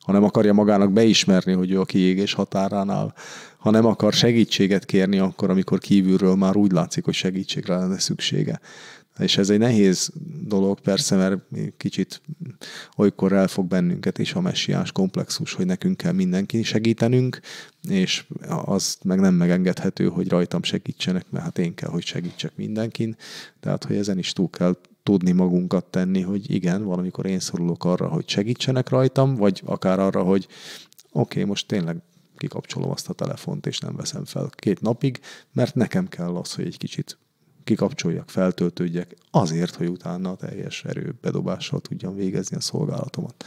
ha nem akarja magának beismerni, hogy ő a kiégés határánál, ha nem akar segítséget kérni akkor, amikor kívülről már úgy látszik, hogy segítségre lenne szüksége. És ez egy nehéz dolog, persze, mert kicsit olykor elfog bennünket is a messiás komplexus, hogy nekünk kell mindenki segítenünk, és az meg nem megengedhető, hogy rajtam segítsenek, mert hát én kell, hogy segítsek mindenkin. Tehát, hogy ezen is túl kell tudni magunkat tenni, hogy igen, valamikor én szorulok arra, hogy segítsenek rajtam, vagy akár arra, hogy oké, okay, most tényleg kikapcsolom azt a telefont, és nem veszem fel két napig, mert nekem kell az, hogy egy kicsit kikapcsoljak, feltöltődjek, azért, hogy utána a teljes erőbedobással tudjam végezni a szolgálatomat.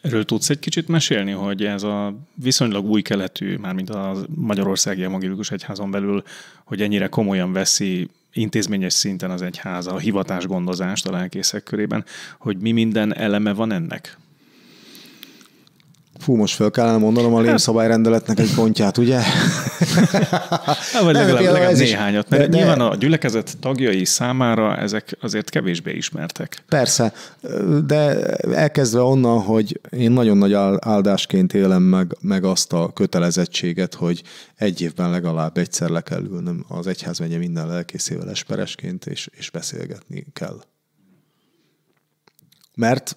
Erről tudsz egy kicsit mesélni, hogy ez a viszonylag új keletű, mármint a Magyarországi Evangélikus Egyházon belül, hogy ennyire komolyan veszi intézményes szinten az egyház a hivatásgondozást a lelkészek körében, hogy mi minden eleme van ennek? Fú, most fel kellene mondanom a hát- lémszabályrendeletnek egy pontját, ugye? Na, hát, vagy nem, legalább, legalább néhányat. Mert de, nyilván de... a gyülekezet tagjai számára ezek azért kevésbé ismertek. Persze, de elkezdve onnan, hogy én nagyon nagy áldásként élem meg, meg azt a kötelezettséget, hogy egy évben legalább egyszer le kell ülnöm az egyházmegye minden lelkészével esperesként, és, és beszélgetni kell. Mert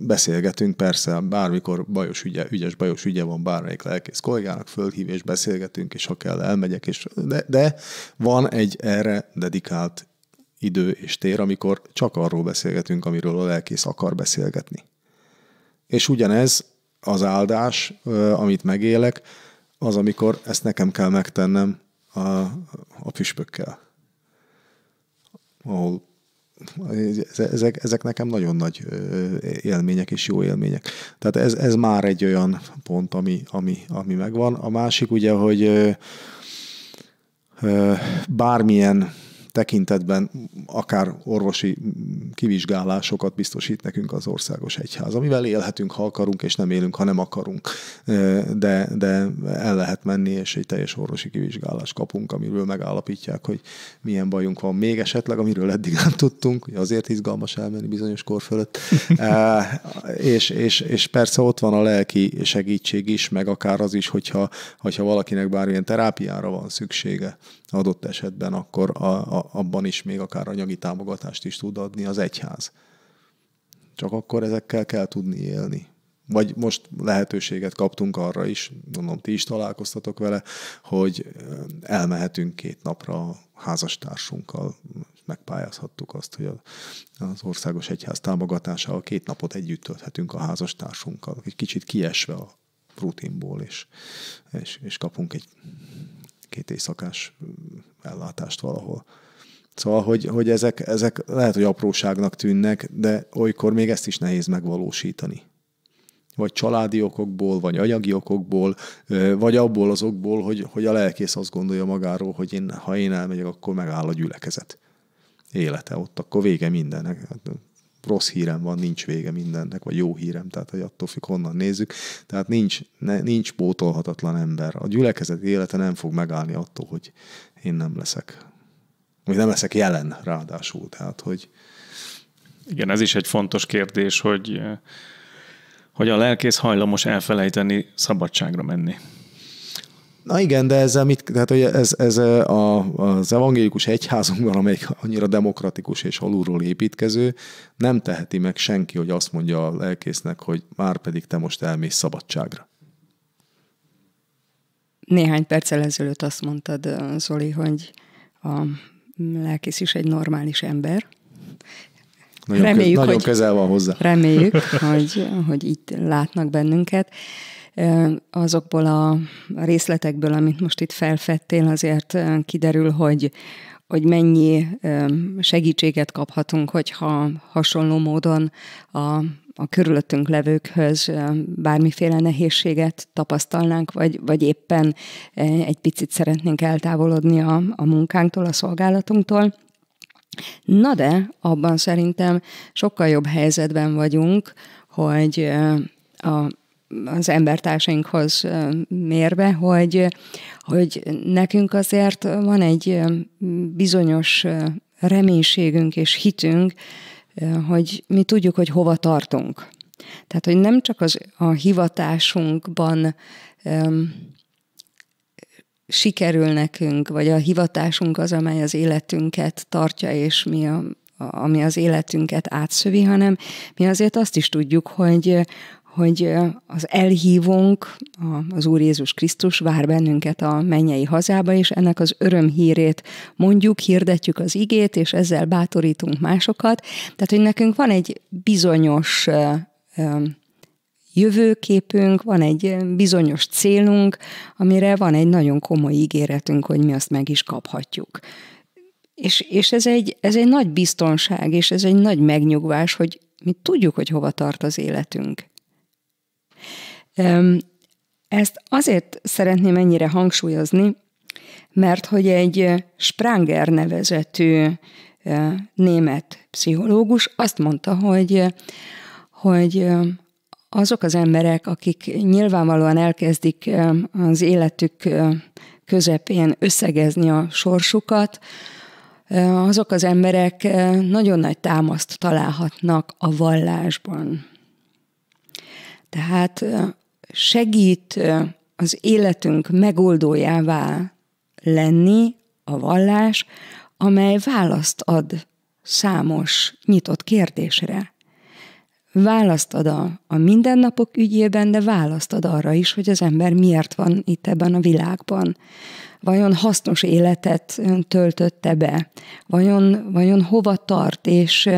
beszélgetünk, persze bármikor bajos ügye, ügyes bajos ügye van bármelyik lelkész kollégának, fölhív és beszélgetünk, és ha kell, elmegyek, és de, de van egy erre dedikált idő és tér, amikor csak arról beszélgetünk, amiről a lelkész akar beszélgetni. És ugyanez az áldás, amit megélek, az, amikor ezt nekem kell megtennem a, a püspökkel. Ahol ezek, ezek nekem nagyon nagy élmények és jó élmények. Tehát ez, ez már egy olyan pont, ami, ami, ami megvan. A másik ugye, hogy bármilyen tekintetben akár orvosi kivizsgálásokat biztosít nekünk az országos egyház, amivel élhetünk, ha akarunk, és nem élünk, ha nem akarunk, de, de el lehet menni, és egy teljes orvosi kivizsgálást kapunk, amiről megállapítják, hogy milyen bajunk van még esetleg, amiről eddig nem tudtunk, azért izgalmas elmenni bizonyos kor fölött, és, és, és persze ott van a lelki segítség is, meg akár az is, hogyha, hogyha valakinek bármilyen terápiára van szüksége, adott esetben akkor a, a, abban is még akár anyagi támogatást is tud adni az egyház. Csak akkor ezekkel kell tudni élni. Vagy most lehetőséget kaptunk arra is, gondolom ti is találkoztatok vele, hogy elmehetünk két napra a házastársunkkal. Megpályázhattuk azt, hogy az országos egyház támogatásával két napot együtt tölthetünk a házastársunkkal. Egy kicsit kiesve a rutinból, és, és, és kapunk egy két éjszakás mm, ellátást valahol. Szóval, hogy, hogy ezek, ezek lehet, hogy apróságnak tűnnek, de olykor még ezt is nehéz megvalósítani. Vagy családi okokból, vagy anyagi okokból, vagy abból az okból, hogy, hogy a lelkész azt gondolja magáról, hogy én, ha én elmegyek, akkor megáll a gyülekezet élete ott, akkor vége mindennek. Hát, rossz hírem van, nincs vége mindennek, vagy jó hírem, tehát hogy attól függ, honnan nézzük. Tehát nincs, ne, nincs pótolhatatlan ember. A gyülekezet élete nem fog megállni attól, hogy én nem leszek. Hogy nem leszek jelen ráadásul. Tehát, hogy... Igen, ez is egy fontos kérdés, hogy, hogy a lelkész hajlamos elfelejteni szabadságra menni. Na igen, de ezzel mit, tehát hogy ez, ez a, az evangélikus egyházunkban, amelyik annyira demokratikus és alulról építkező, nem teheti meg senki, hogy azt mondja a lelkésznek, hogy már pedig te most elmész szabadságra. Néhány perccel ezelőtt azt mondtad, Zoli, hogy a lelkész is egy normális ember. Nagyon, reméljük, köz, nagyon hogy, közel van hozzá. Reméljük, hogy, hogy itt látnak bennünket azokból a részletekből, amit most itt felfedtél, azért kiderül, hogy, hogy mennyi segítséget kaphatunk, hogyha hasonló módon a, a körülöttünk levőkhöz bármiféle nehézséget tapasztalnánk, vagy, vagy éppen egy picit szeretnénk eltávolodni a, a munkánktól, a szolgálatunktól. Na de abban szerintem sokkal jobb helyzetben vagyunk, hogy a az embertársainkhoz mérve, hogy, hogy nekünk azért van egy bizonyos reménységünk és hitünk, hogy mi tudjuk, hogy hova tartunk. Tehát, hogy nem csak az, a hivatásunkban um, sikerül nekünk, vagy a hivatásunk az, amely az életünket tartja, és mi a, ami az életünket átszövi, hanem mi azért azt is tudjuk, hogy, hogy az elhívónk, az Úr Jézus Krisztus vár bennünket a mennyei hazába, és ennek az örömhírét mondjuk, hirdetjük az igét, és ezzel bátorítunk másokat. Tehát, hogy nekünk van egy bizonyos jövőképünk, van egy bizonyos célunk, amire van egy nagyon komoly ígéretünk, hogy mi azt meg is kaphatjuk. És, és ez, egy, ez egy nagy biztonság, és ez egy nagy megnyugvás, hogy mi tudjuk, hogy hova tart az életünk. Ezt azért szeretném ennyire hangsúlyozni, mert hogy egy eh, Spranger nevezetű eh, német pszichológus azt mondta, hogy, eh, hogy azok az emberek, akik nyilvánvalóan elkezdik az életük közepén összegezni a sorsukat, azok az emberek nagyon nagy támaszt találhatnak a vallásban. Tehát segít az életünk megoldójává lenni a vallás, amely választ ad számos nyitott kérdésre. Választ ad a, a mindennapok ügyében, de választ ad arra is, hogy az ember miért van itt ebben a világban. Vajon hasznos életet töltötte be? Vajon, vajon hova tart, és,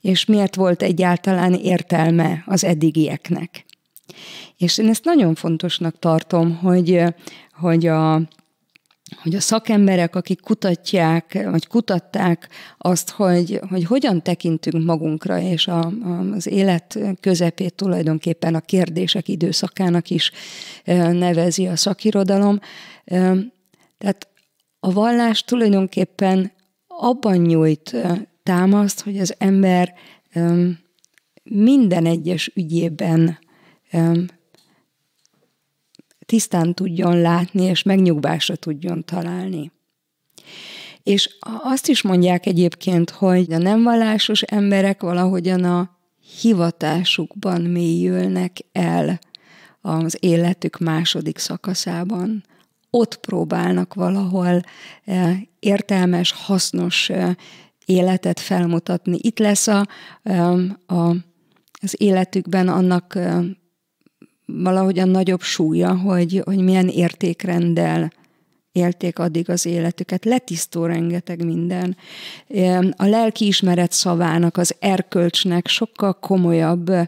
és miért volt egyáltalán értelme az eddigieknek? És én ezt nagyon fontosnak tartom, hogy, hogy a, hogy a szakemberek, akik kutatják, vagy kutatták azt, hogy, hogy hogyan tekintünk magunkra, és a, a, az élet közepét tulajdonképpen a kérdések időszakának is nevezi a szakirodalom. Tehát a vallás tulajdonképpen abban nyújt támaszt, hogy az ember minden egyes ügyében tisztán tudjon látni, és megnyugvásra tudjon találni. És azt is mondják egyébként, hogy a nem vallásos emberek valahogyan a hivatásukban mélyülnek el az életük második szakaszában. Ott próbálnak valahol e, értelmes, hasznos e, életet felmutatni. Itt lesz a, e, a, az életükben annak valahogyan nagyobb súlya, hogy, hogy milyen értékrendel élték addig az életüket. Letisztó rengeteg minden. A lelkiismeret szavának, az erkölcsnek sokkal komolyabb eh,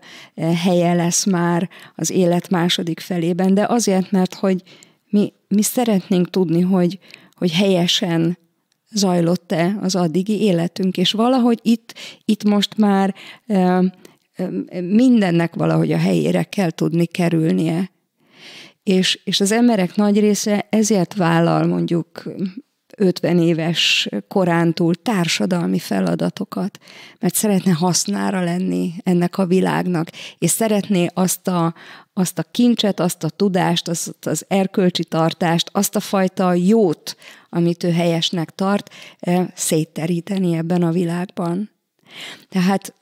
helye lesz már az élet második felében, de azért, mert hogy mi, mi szeretnénk tudni, hogy, hogy helyesen zajlott-e az addigi életünk, és valahogy itt, itt most már mindennek valahogy a helyére kell tudni kerülnie. És, és az emberek nagy része ezért vállal mondjuk 50 éves korán túl társadalmi feladatokat, mert szeretne hasznára lenni ennek a világnak, és szeretné azt a, azt a kincset, azt a tudást, azt az erkölcsi tartást, azt a fajta jót, amit ő helyesnek tart, szétteríteni ebben a világban. Tehát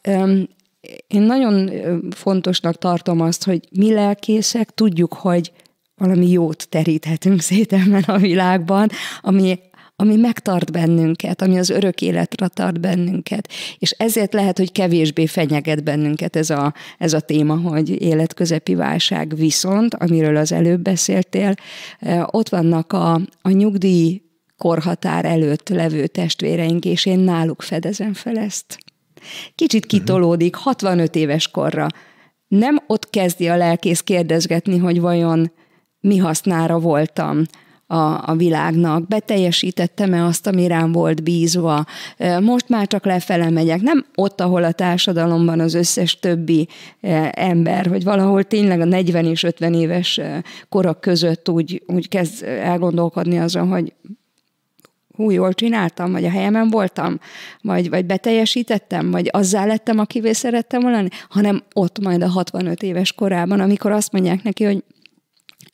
én nagyon fontosnak tartom azt, hogy mi lelkészek tudjuk, hogy valami jót teríthetünk szét ebben a világban, ami ami megtart bennünket, ami az örök életre tart bennünket. És ezért lehet, hogy kevésbé fenyeget bennünket ez a, ez a téma, hogy életközepi válság. Viszont, amiről az előbb beszéltél, ott vannak a, a nyugdíj korhatár előtt levő testvéreink, és én náluk fedezem fel ezt kicsit mhm. kitolódik 65 éves korra. Nem ott kezdi a lelkész kérdezgetni, hogy vajon mi hasznára voltam, a, a világnak, beteljesítettem-e azt, ami rám volt bízva, most már csak lefele megyek, nem ott, ahol a társadalomban az összes többi ember, hogy valahol tényleg a 40 és 50 éves korak között úgy, úgy kezd elgondolkodni azon, hogy hú, jól csináltam, vagy a helyemen voltam, vagy, vagy beteljesítettem, vagy azzá lettem, akivé szerettem volna, hanem ott majd a 65 éves korában, amikor azt mondják neki, hogy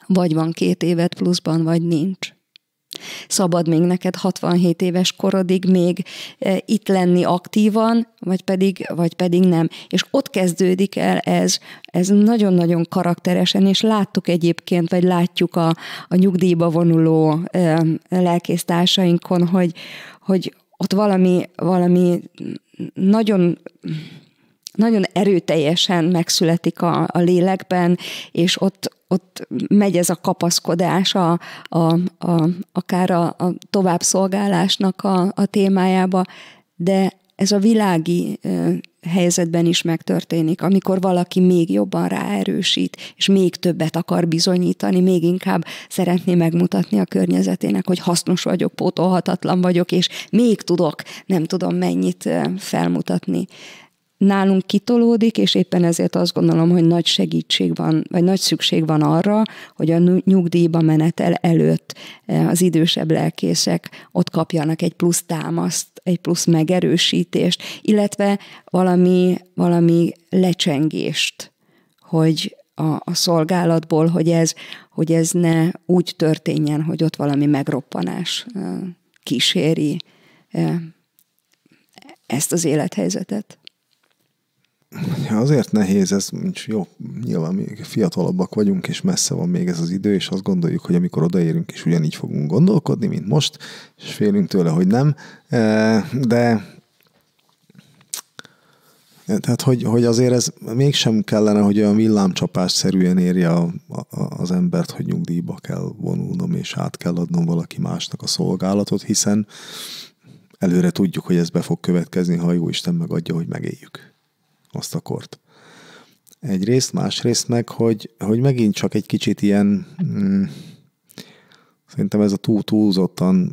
vagy van két évet pluszban, vagy nincs. Szabad még neked 67 éves korodig még eh, itt lenni aktívan, vagy pedig, vagy pedig nem. És ott kezdődik el ez, ez nagyon-nagyon karakteresen, és láttuk egyébként, vagy látjuk a, a nyugdíjba vonuló eh, lelkésztársainkon, hogy, hogy ott valami, valami nagyon nagyon erőteljesen megszületik a, a lélekben, és ott, ott megy ez a kapaszkodás a, a, a, akár a, a továbbszolgálásnak a, a témájába, de ez a világi ö, helyzetben is megtörténik, amikor valaki még jobban ráerősít, és még többet akar bizonyítani, még inkább szeretné megmutatni a környezetének, hogy hasznos vagyok, pótolhatatlan vagyok, és még tudok, nem tudom mennyit felmutatni nálunk kitolódik, és éppen ezért azt gondolom, hogy nagy segítség van, vagy nagy szükség van arra, hogy a nyugdíjba menetel előtt eh, az idősebb lelkészek ott kapjanak egy plusz támaszt, egy plusz megerősítést, illetve valami, valami lecsengést, hogy a, a szolgálatból, hogy ez, hogy ez ne úgy történjen, hogy ott valami megroppanás eh, kíséri eh, ezt az élethelyzetet azért nehéz ez, jó, nyilván még fiatalabbak vagyunk, és messze van még ez az idő, és azt gondoljuk, hogy amikor odaérünk és ugyanígy fogunk gondolkodni, mint most, és félünk tőle, hogy nem, e, de e, tehát, hogy, hogy azért ez mégsem kellene, hogy olyan villámcsapás szerűen érje a, a, az embert, hogy nyugdíjba kell vonulnom, és át kell adnom valaki másnak a szolgálatot, hiszen előre tudjuk, hogy ez be fog következni, ha jó Isten megadja, hogy megéljük azt a kort. Egyrészt, másrészt meg, hogy, hogy megint csak egy kicsit ilyen, mm, szerintem ez a túl túlzottan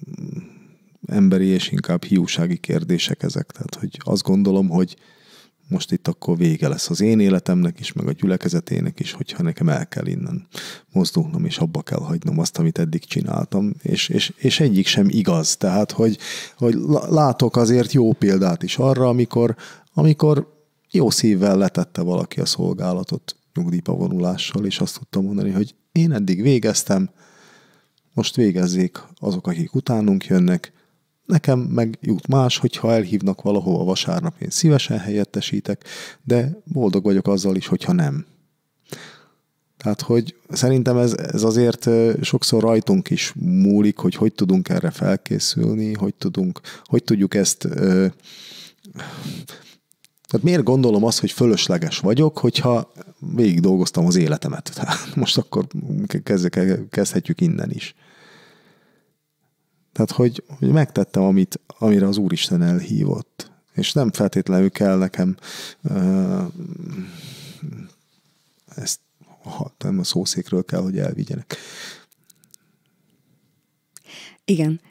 emberi és inkább hiúsági kérdések ezek. Tehát, hogy azt gondolom, hogy most itt akkor vége lesz az én életemnek is, meg a gyülekezetének is, hogyha nekem el kell innen mozdulnom, és abba kell hagynom azt, amit eddig csináltam, és, és, és egyik sem igaz. Tehát, hogy, hogy látok azért jó példát is arra, amikor, amikor jó szívvel letette valaki a szolgálatot nyugdíjba vonulással, és azt tudtam mondani, hogy én eddig végeztem, most végezzék azok, akik utánunk jönnek, nekem meg jut más, hogyha elhívnak valahova vasárnap, én szívesen helyettesítek, de boldog vagyok azzal is, hogyha nem. Tehát, hogy szerintem ez, ez azért sokszor rajtunk is múlik, hogy hogy tudunk erre felkészülni, hogy tudunk, hogy tudjuk ezt tehát miért gondolom azt, hogy fölösleges vagyok, hogyha végig dolgoztam az életemet? Tehát most akkor kezdhetjük innen is. Tehát, hogy, hogy megtettem, amit, amire az Úristen elhívott. És nem feltétlenül kell nekem uh, ezt ha, nem a szószékről kell, hogy elvigyenek. Igen.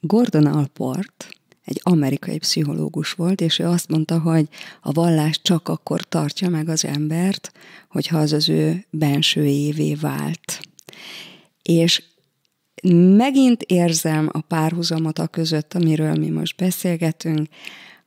Gordon Alport egy amerikai pszichológus volt, és ő azt mondta, hogy a vallás csak akkor tartja meg az embert, hogyha az az ő évé vált. És megint érzem a párhuzamot a között, amiről mi most beszélgetünk,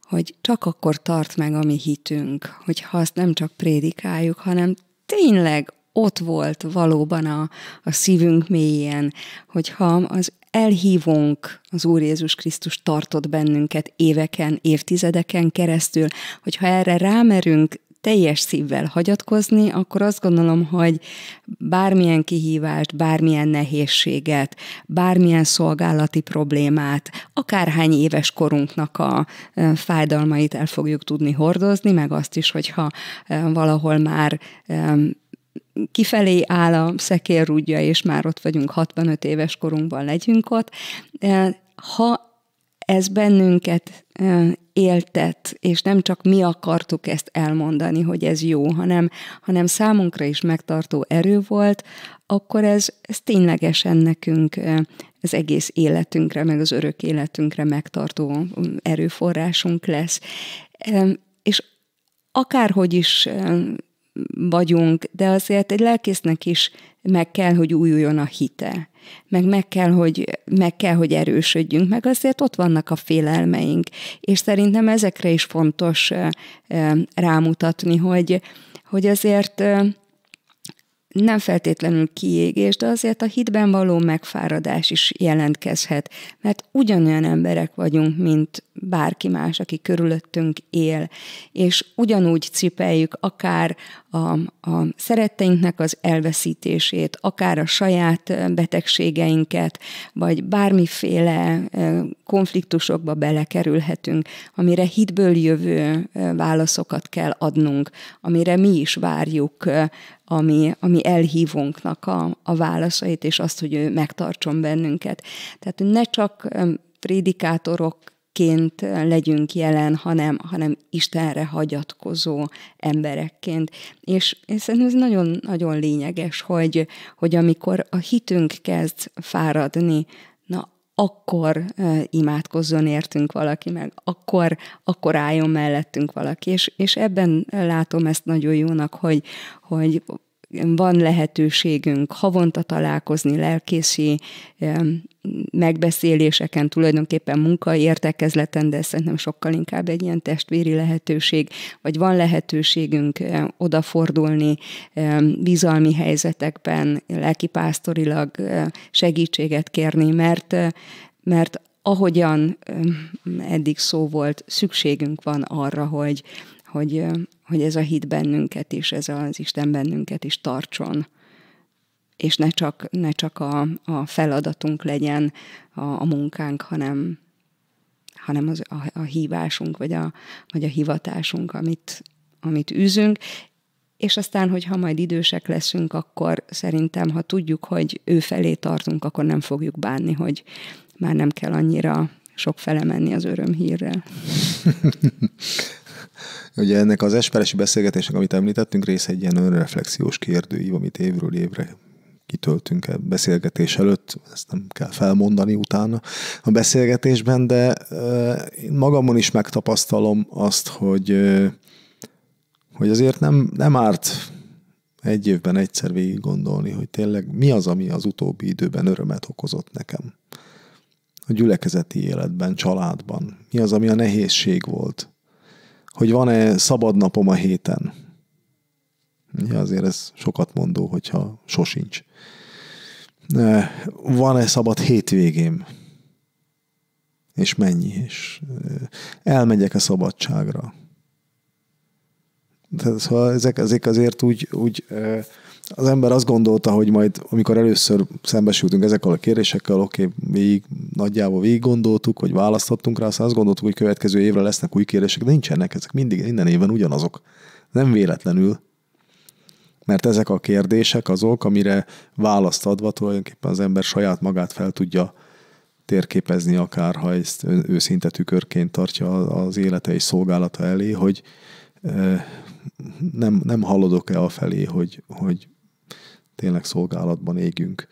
hogy csak akkor tart meg a mi hitünk, hogyha azt nem csak prédikáljuk, hanem tényleg ott volt valóban a, a szívünk mélyén, hogyha az elhívónk, az Úr Jézus Krisztus tartott bennünket éveken, évtizedeken keresztül, hogyha erre rámerünk teljes szívvel hagyatkozni, akkor azt gondolom, hogy bármilyen kihívást, bármilyen nehézséget, bármilyen szolgálati problémát, akárhány éves korunknak a fájdalmait el fogjuk tudni hordozni, meg azt is, hogyha valahol már kifelé áll a szekérrúdja, és már ott vagyunk 65 éves korunkban, legyünk ott. Ha ez bennünket éltet, és nem csak mi akartuk ezt elmondani, hogy ez jó, hanem, hanem számunkra is megtartó erő volt, akkor ez, ez ténylegesen nekünk az egész életünkre, meg az örök életünkre megtartó erőforrásunk lesz. És akárhogy is vagyunk, de azért egy lelkésznek is meg kell, hogy újuljon a hite, meg meg kell, hogy, meg kell, hogy erősödjünk, meg azért ott vannak a félelmeink, és szerintem ezekre is fontos rámutatni, hogy, hogy azért nem feltétlenül kiégés, de azért a hitben való megfáradás is jelentkezhet, mert ugyanolyan emberek vagyunk, mint bárki más, aki körülöttünk él, és ugyanúgy cipeljük akár a, a szeretteinknek az elveszítését, akár a saját betegségeinket, vagy bármiféle konfliktusokba belekerülhetünk, amire hitből jövő válaszokat kell adnunk, amire mi is várjuk ami, ami elhívónknak a, a válaszait, és azt, hogy ő megtartson bennünket. Tehát ne csak prédikátorok ként legyünk jelen, hanem, hanem Istenre hagyatkozó emberekként. És, és szerintem ez nagyon-nagyon lényeges, hogy, hogy amikor a hitünk kezd fáradni, akkor imádkozzon értünk valaki, meg akkor, akkor álljon mellettünk valaki. És, és ebben látom ezt nagyon jónak, hogy, hogy van lehetőségünk havonta találkozni lelkészi megbeszéléseken, tulajdonképpen értekezleten de szerintem sokkal inkább egy ilyen testvéri lehetőség, vagy van lehetőségünk odafordulni bizalmi helyzetekben, lelkipásztorilag segítséget kérni, mert mert ahogyan eddig szó volt, szükségünk van arra, hogy hogy, hogy ez a hit bennünket is, ez az Isten bennünket is tartson, és ne csak, ne csak a, a feladatunk legyen a, a munkánk, hanem, hanem az, a, a hívásunk, vagy a, vagy a hivatásunk, amit, amit űzünk, és aztán, hogy ha majd idősek leszünk, akkor szerintem, ha tudjuk, hogy ő felé tartunk, akkor nem fogjuk bánni, hogy már nem kell annyira sok fele menni az örömhírrel. Ugye ennek az esperesi beszélgetésnek, amit említettünk, része egy ilyen önreflexiós kérdőív, amit évről évre kitöltünk a beszélgetés előtt, ezt nem kell felmondani utána a beszélgetésben, de én magamon is megtapasztalom azt, hogy, hogy azért nem, nem árt egy évben egyszer végig gondolni, hogy tényleg mi az, ami az utóbbi időben örömet okozott nekem. A gyülekezeti életben, családban. Mi az, ami a nehézség volt hogy van-e szabad napom a héten. Ja, azért ez sokat mondó, hogyha sosincs. Van-e szabad hétvégém? És mennyi? És eh, elmegyek a szabadságra. Tehát, szóval ezek, ezek azért úgy, úgy eh, az ember azt gondolta, hogy majd, amikor először szembesültünk ezekkel a kérésekkel, oké, okay, végig, nagyjából végig gondoltuk, hogy választottunk rá, aztán azt gondoltuk, hogy következő évre lesznek új kérések, de nincsenek, ezek mindig, minden évben ugyanazok. Nem véletlenül, mert ezek a kérdések azok, amire választ adva tulajdonképpen az ember saját magát fel tudja térképezni, akár ha ezt őszinte tükörként tartja az élete és szolgálata elé, hogy eh, nem, nem hallodok-e el felé, hogy, hogy tényleg szolgálatban égünk,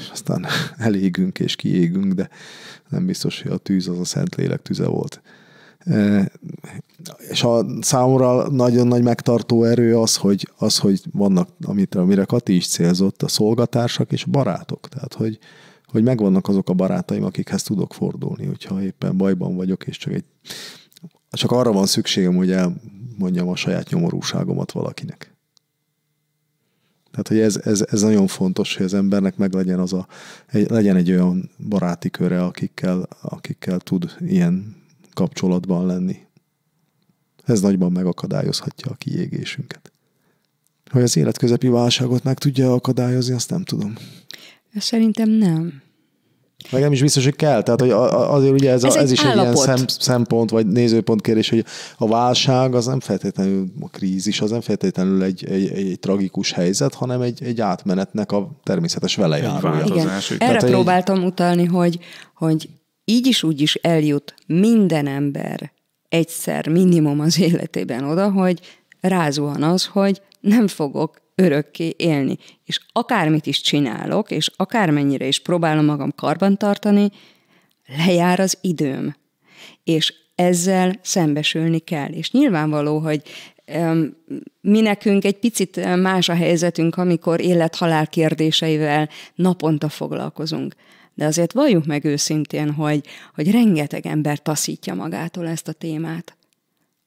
és aztán elégünk és kiégünk, de nem biztos, hogy a tűz az a Szentlélek tüze volt. E, és a számomra nagyon nagy megtartó erő az, hogy, az, hogy vannak, amit, amire Kati is célzott, a szolgatársak és a barátok. Tehát, hogy, hogy megvannak azok a barátaim, akikhez tudok fordulni, hogyha éppen bajban vagyok, és csak egy csak arra van szükségem, hogy elmondjam a saját nyomorúságomat valakinek. Tehát, hogy ez, ez, ez nagyon fontos, hogy az embernek meg legyen az a, egy, legyen egy olyan baráti köre, akikkel, akikkel tud ilyen kapcsolatban lenni. Ez nagyban megakadályozhatja a kiégésünket. Hogy az életközepi válságot meg tudja akadályozni, azt nem tudom. Szerintem nem. Meg nem is biztos, hogy kell. Tehát hogy azért ugye ez, ez, a, ez is állapot. egy ilyen szem, szempont, vagy nézőpont kérdés, hogy a válság az nem feltétlenül, a krízis az nem feltétlenül egy, egy, egy, egy tragikus helyzet, hanem egy, egy átmenetnek a természetes velejárója. Igen. Erre Tehát próbáltam egy... utalni, hogy, hogy így is úgy is eljut minden ember egyszer minimum az életében oda, hogy rázuhan az, hogy nem fogok örökké élni. És akármit is csinálok, és akármennyire is próbálom magam karbantartani, lejár az időm. És ezzel szembesülni kell. És nyilvánvaló, hogy mi nekünk egy picit más a helyzetünk, amikor élet-halál kérdéseivel naponta foglalkozunk. De azért valljuk meg őszintén, hogy, hogy rengeteg ember taszítja magától ezt a témát.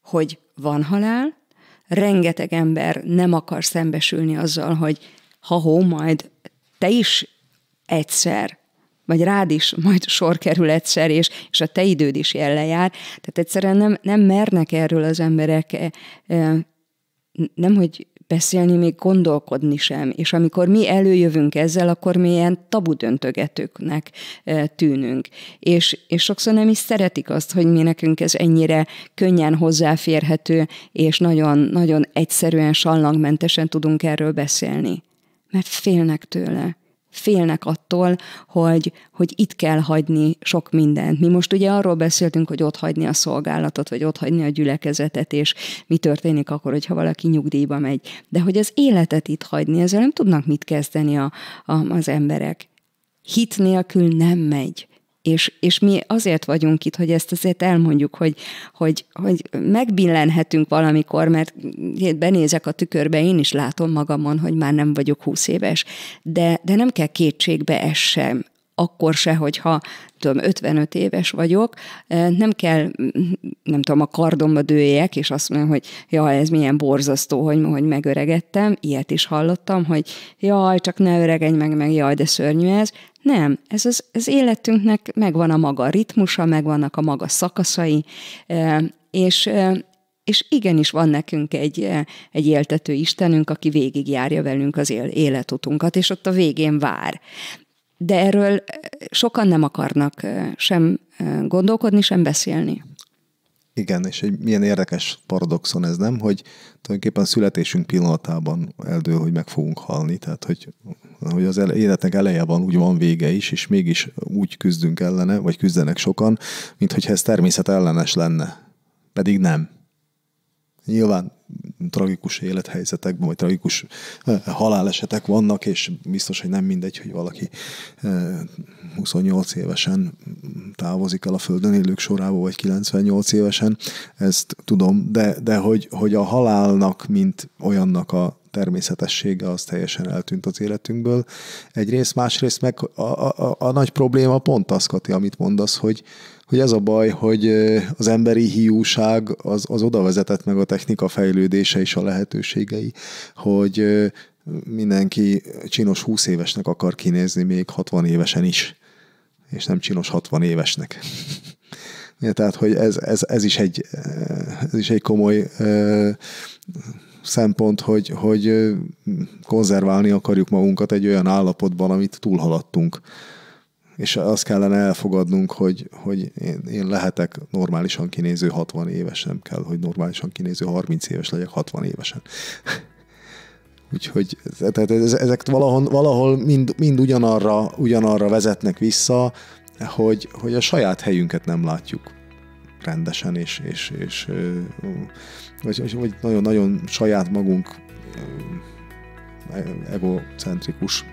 Hogy van halál, rengeteg ember nem akar szembesülni azzal, hogy ha-hó, majd te is egyszer, vagy rád is majd sor kerül egyszer, és, és a te időd is jár. Tehát egyszerűen nem, nem mernek erről az emberek, eh, eh, nem hogy beszélni, még gondolkodni sem. És amikor mi előjövünk ezzel, akkor mi ilyen tabu döntögetőknek e, tűnünk. És, és sokszor nem is szeretik azt, hogy mi nekünk ez ennyire könnyen hozzáférhető, és nagyon, nagyon egyszerűen, sallangmentesen tudunk erről beszélni. Mert félnek tőle félnek attól, hogy, hogy itt kell hagyni sok mindent. Mi most ugye arról beszéltünk, hogy ott hagyni a szolgálatot, vagy ott hagyni a gyülekezetet, és mi történik akkor, hogyha valaki nyugdíjba megy. De hogy az életet itt hagyni, ezzel nem tudnak mit kezdeni a, a, az emberek. Hit nélkül nem megy. És, és mi azért vagyunk itt, hogy ezt azért elmondjuk, hogy, hogy, hogy megbillenhetünk valamikor, mert benézek a tükörbe, én is látom magamon, hogy már nem vagyok húsz éves, de, de nem kell kétségbe essem akkor se, hogyha tudom, 55 éves vagyok, eh, nem kell, nem tudom, a kardomba dőjek, és azt mondom, hogy ja ez milyen borzasztó, hogy, hogy megöregettem, ilyet is hallottam, hogy jaj, csak ne öregedj meg, meg jaj, de szörnyű ez. Nem, ez az, az életünknek megvan a maga ritmusa, megvannak a maga szakaszai, és, és igenis van nekünk egy, egy éltető Istenünk, aki végigjárja velünk az életutunkat, és ott a végén vár. De erről sokan nem akarnak sem gondolkodni, sem beszélni. Igen, és egy milyen érdekes paradoxon ez nem, hogy tulajdonképpen a születésünk pillanatában eldől, hogy meg fogunk halni, tehát hogy, hogy az életnek eleje van, úgy van vége is, és mégis úgy küzdünk ellene, vagy küzdenek sokan, mintha ez természet ellenes lenne. Pedig nem. Nyilván tragikus élethelyzetekben, vagy tragikus halálesetek vannak, és biztos, hogy nem mindegy, hogy valaki 28 évesen távozik el a földön élők sorába, vagy 98 évesen, ezt tudom, de, de hogy, hogy a halálnak, mint olyannak a természetessége az teljesen eltűnt az életünkből. Egyrészt, másrészt meg a, a, a, a nagy probléma pont az, Kati, amit mondasz, hogy, hogy ez a baj, hogy az emberi hiúság az, az oda vezetett meg a technika fejlődése és a lehetőségei, hogy mindenki csinos 20 évesnek akar kinézni, még 60 évesen is, és nem csinos 60 évesnek. Ja, tehát, hogy ez, ez, ez, is egy, ez is egy komoly ö, szempont, hogy, hogy konzerválni akarjuk magunkat egy olyan állapotban, amit túlhaladtunk és azt kellene elfogadnunk, hogy, hogy én, én lehetek normálisan kinéző 60 éves, nem kell, hogy normálisan kinéző 30 éves legyek 60 évesen. Úgyhogy tehát ezek valahol, valahol mind, mind ugyanarra, ugyanarra vezetnek vissza, hogy, hogy a saját helyünket nem látjuk rendesen, és, és, és vagy, vagy nagyon-nagyon saját magunk e-, egocentrikus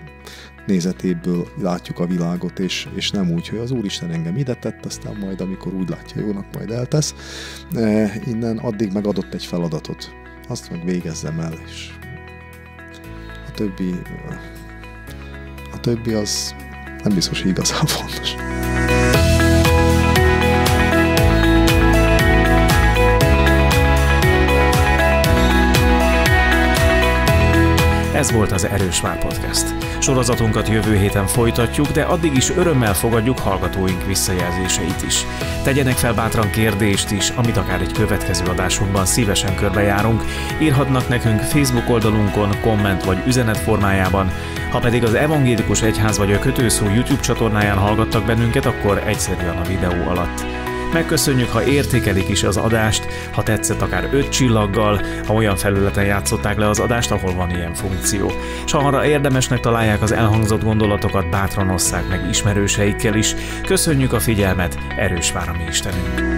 nézetéből látjuk a világot, és, és nem úgy, hogy az Úristen engem ide tett, aztán majd, amikor úgy látja jónak, majd eltesz. E, innen addig megadott egy feladatot. Azt meg végezzem el, és a többi, a többi az nem biztos, hogy igazán fontos. Ez volt az Erős Már Podcast. Sorozatunkat jövő héten folytatjuk, de addig is örömmel fogadjuk hallgatóink visszajelzéseit is. Tegyenek fel bátran kérdést is, amit akár egy következő adásunkban szívesen körbejárunk. Írhatnak nekünk Facebook oldalunkon, komment vagy üzenet formájában. Ha pedig az Evangélikus Egyház vagy a Kötőszó YouTube csatornáján hallgattak bennünket, akkor egyszerűen a videó alatt. Megköszönjük, ha értékelik is az adást, ha tetszett akár 5 csillaggal, ha olyan felületen játszották le az adást, ahol van ilyen funkció. És ha arra érdemesnek találják az elhangzott gondolatokat, bátran osszák meg ismerőseikkel is. Köszönjük a figyelmet, erős vár a mi Istenünk!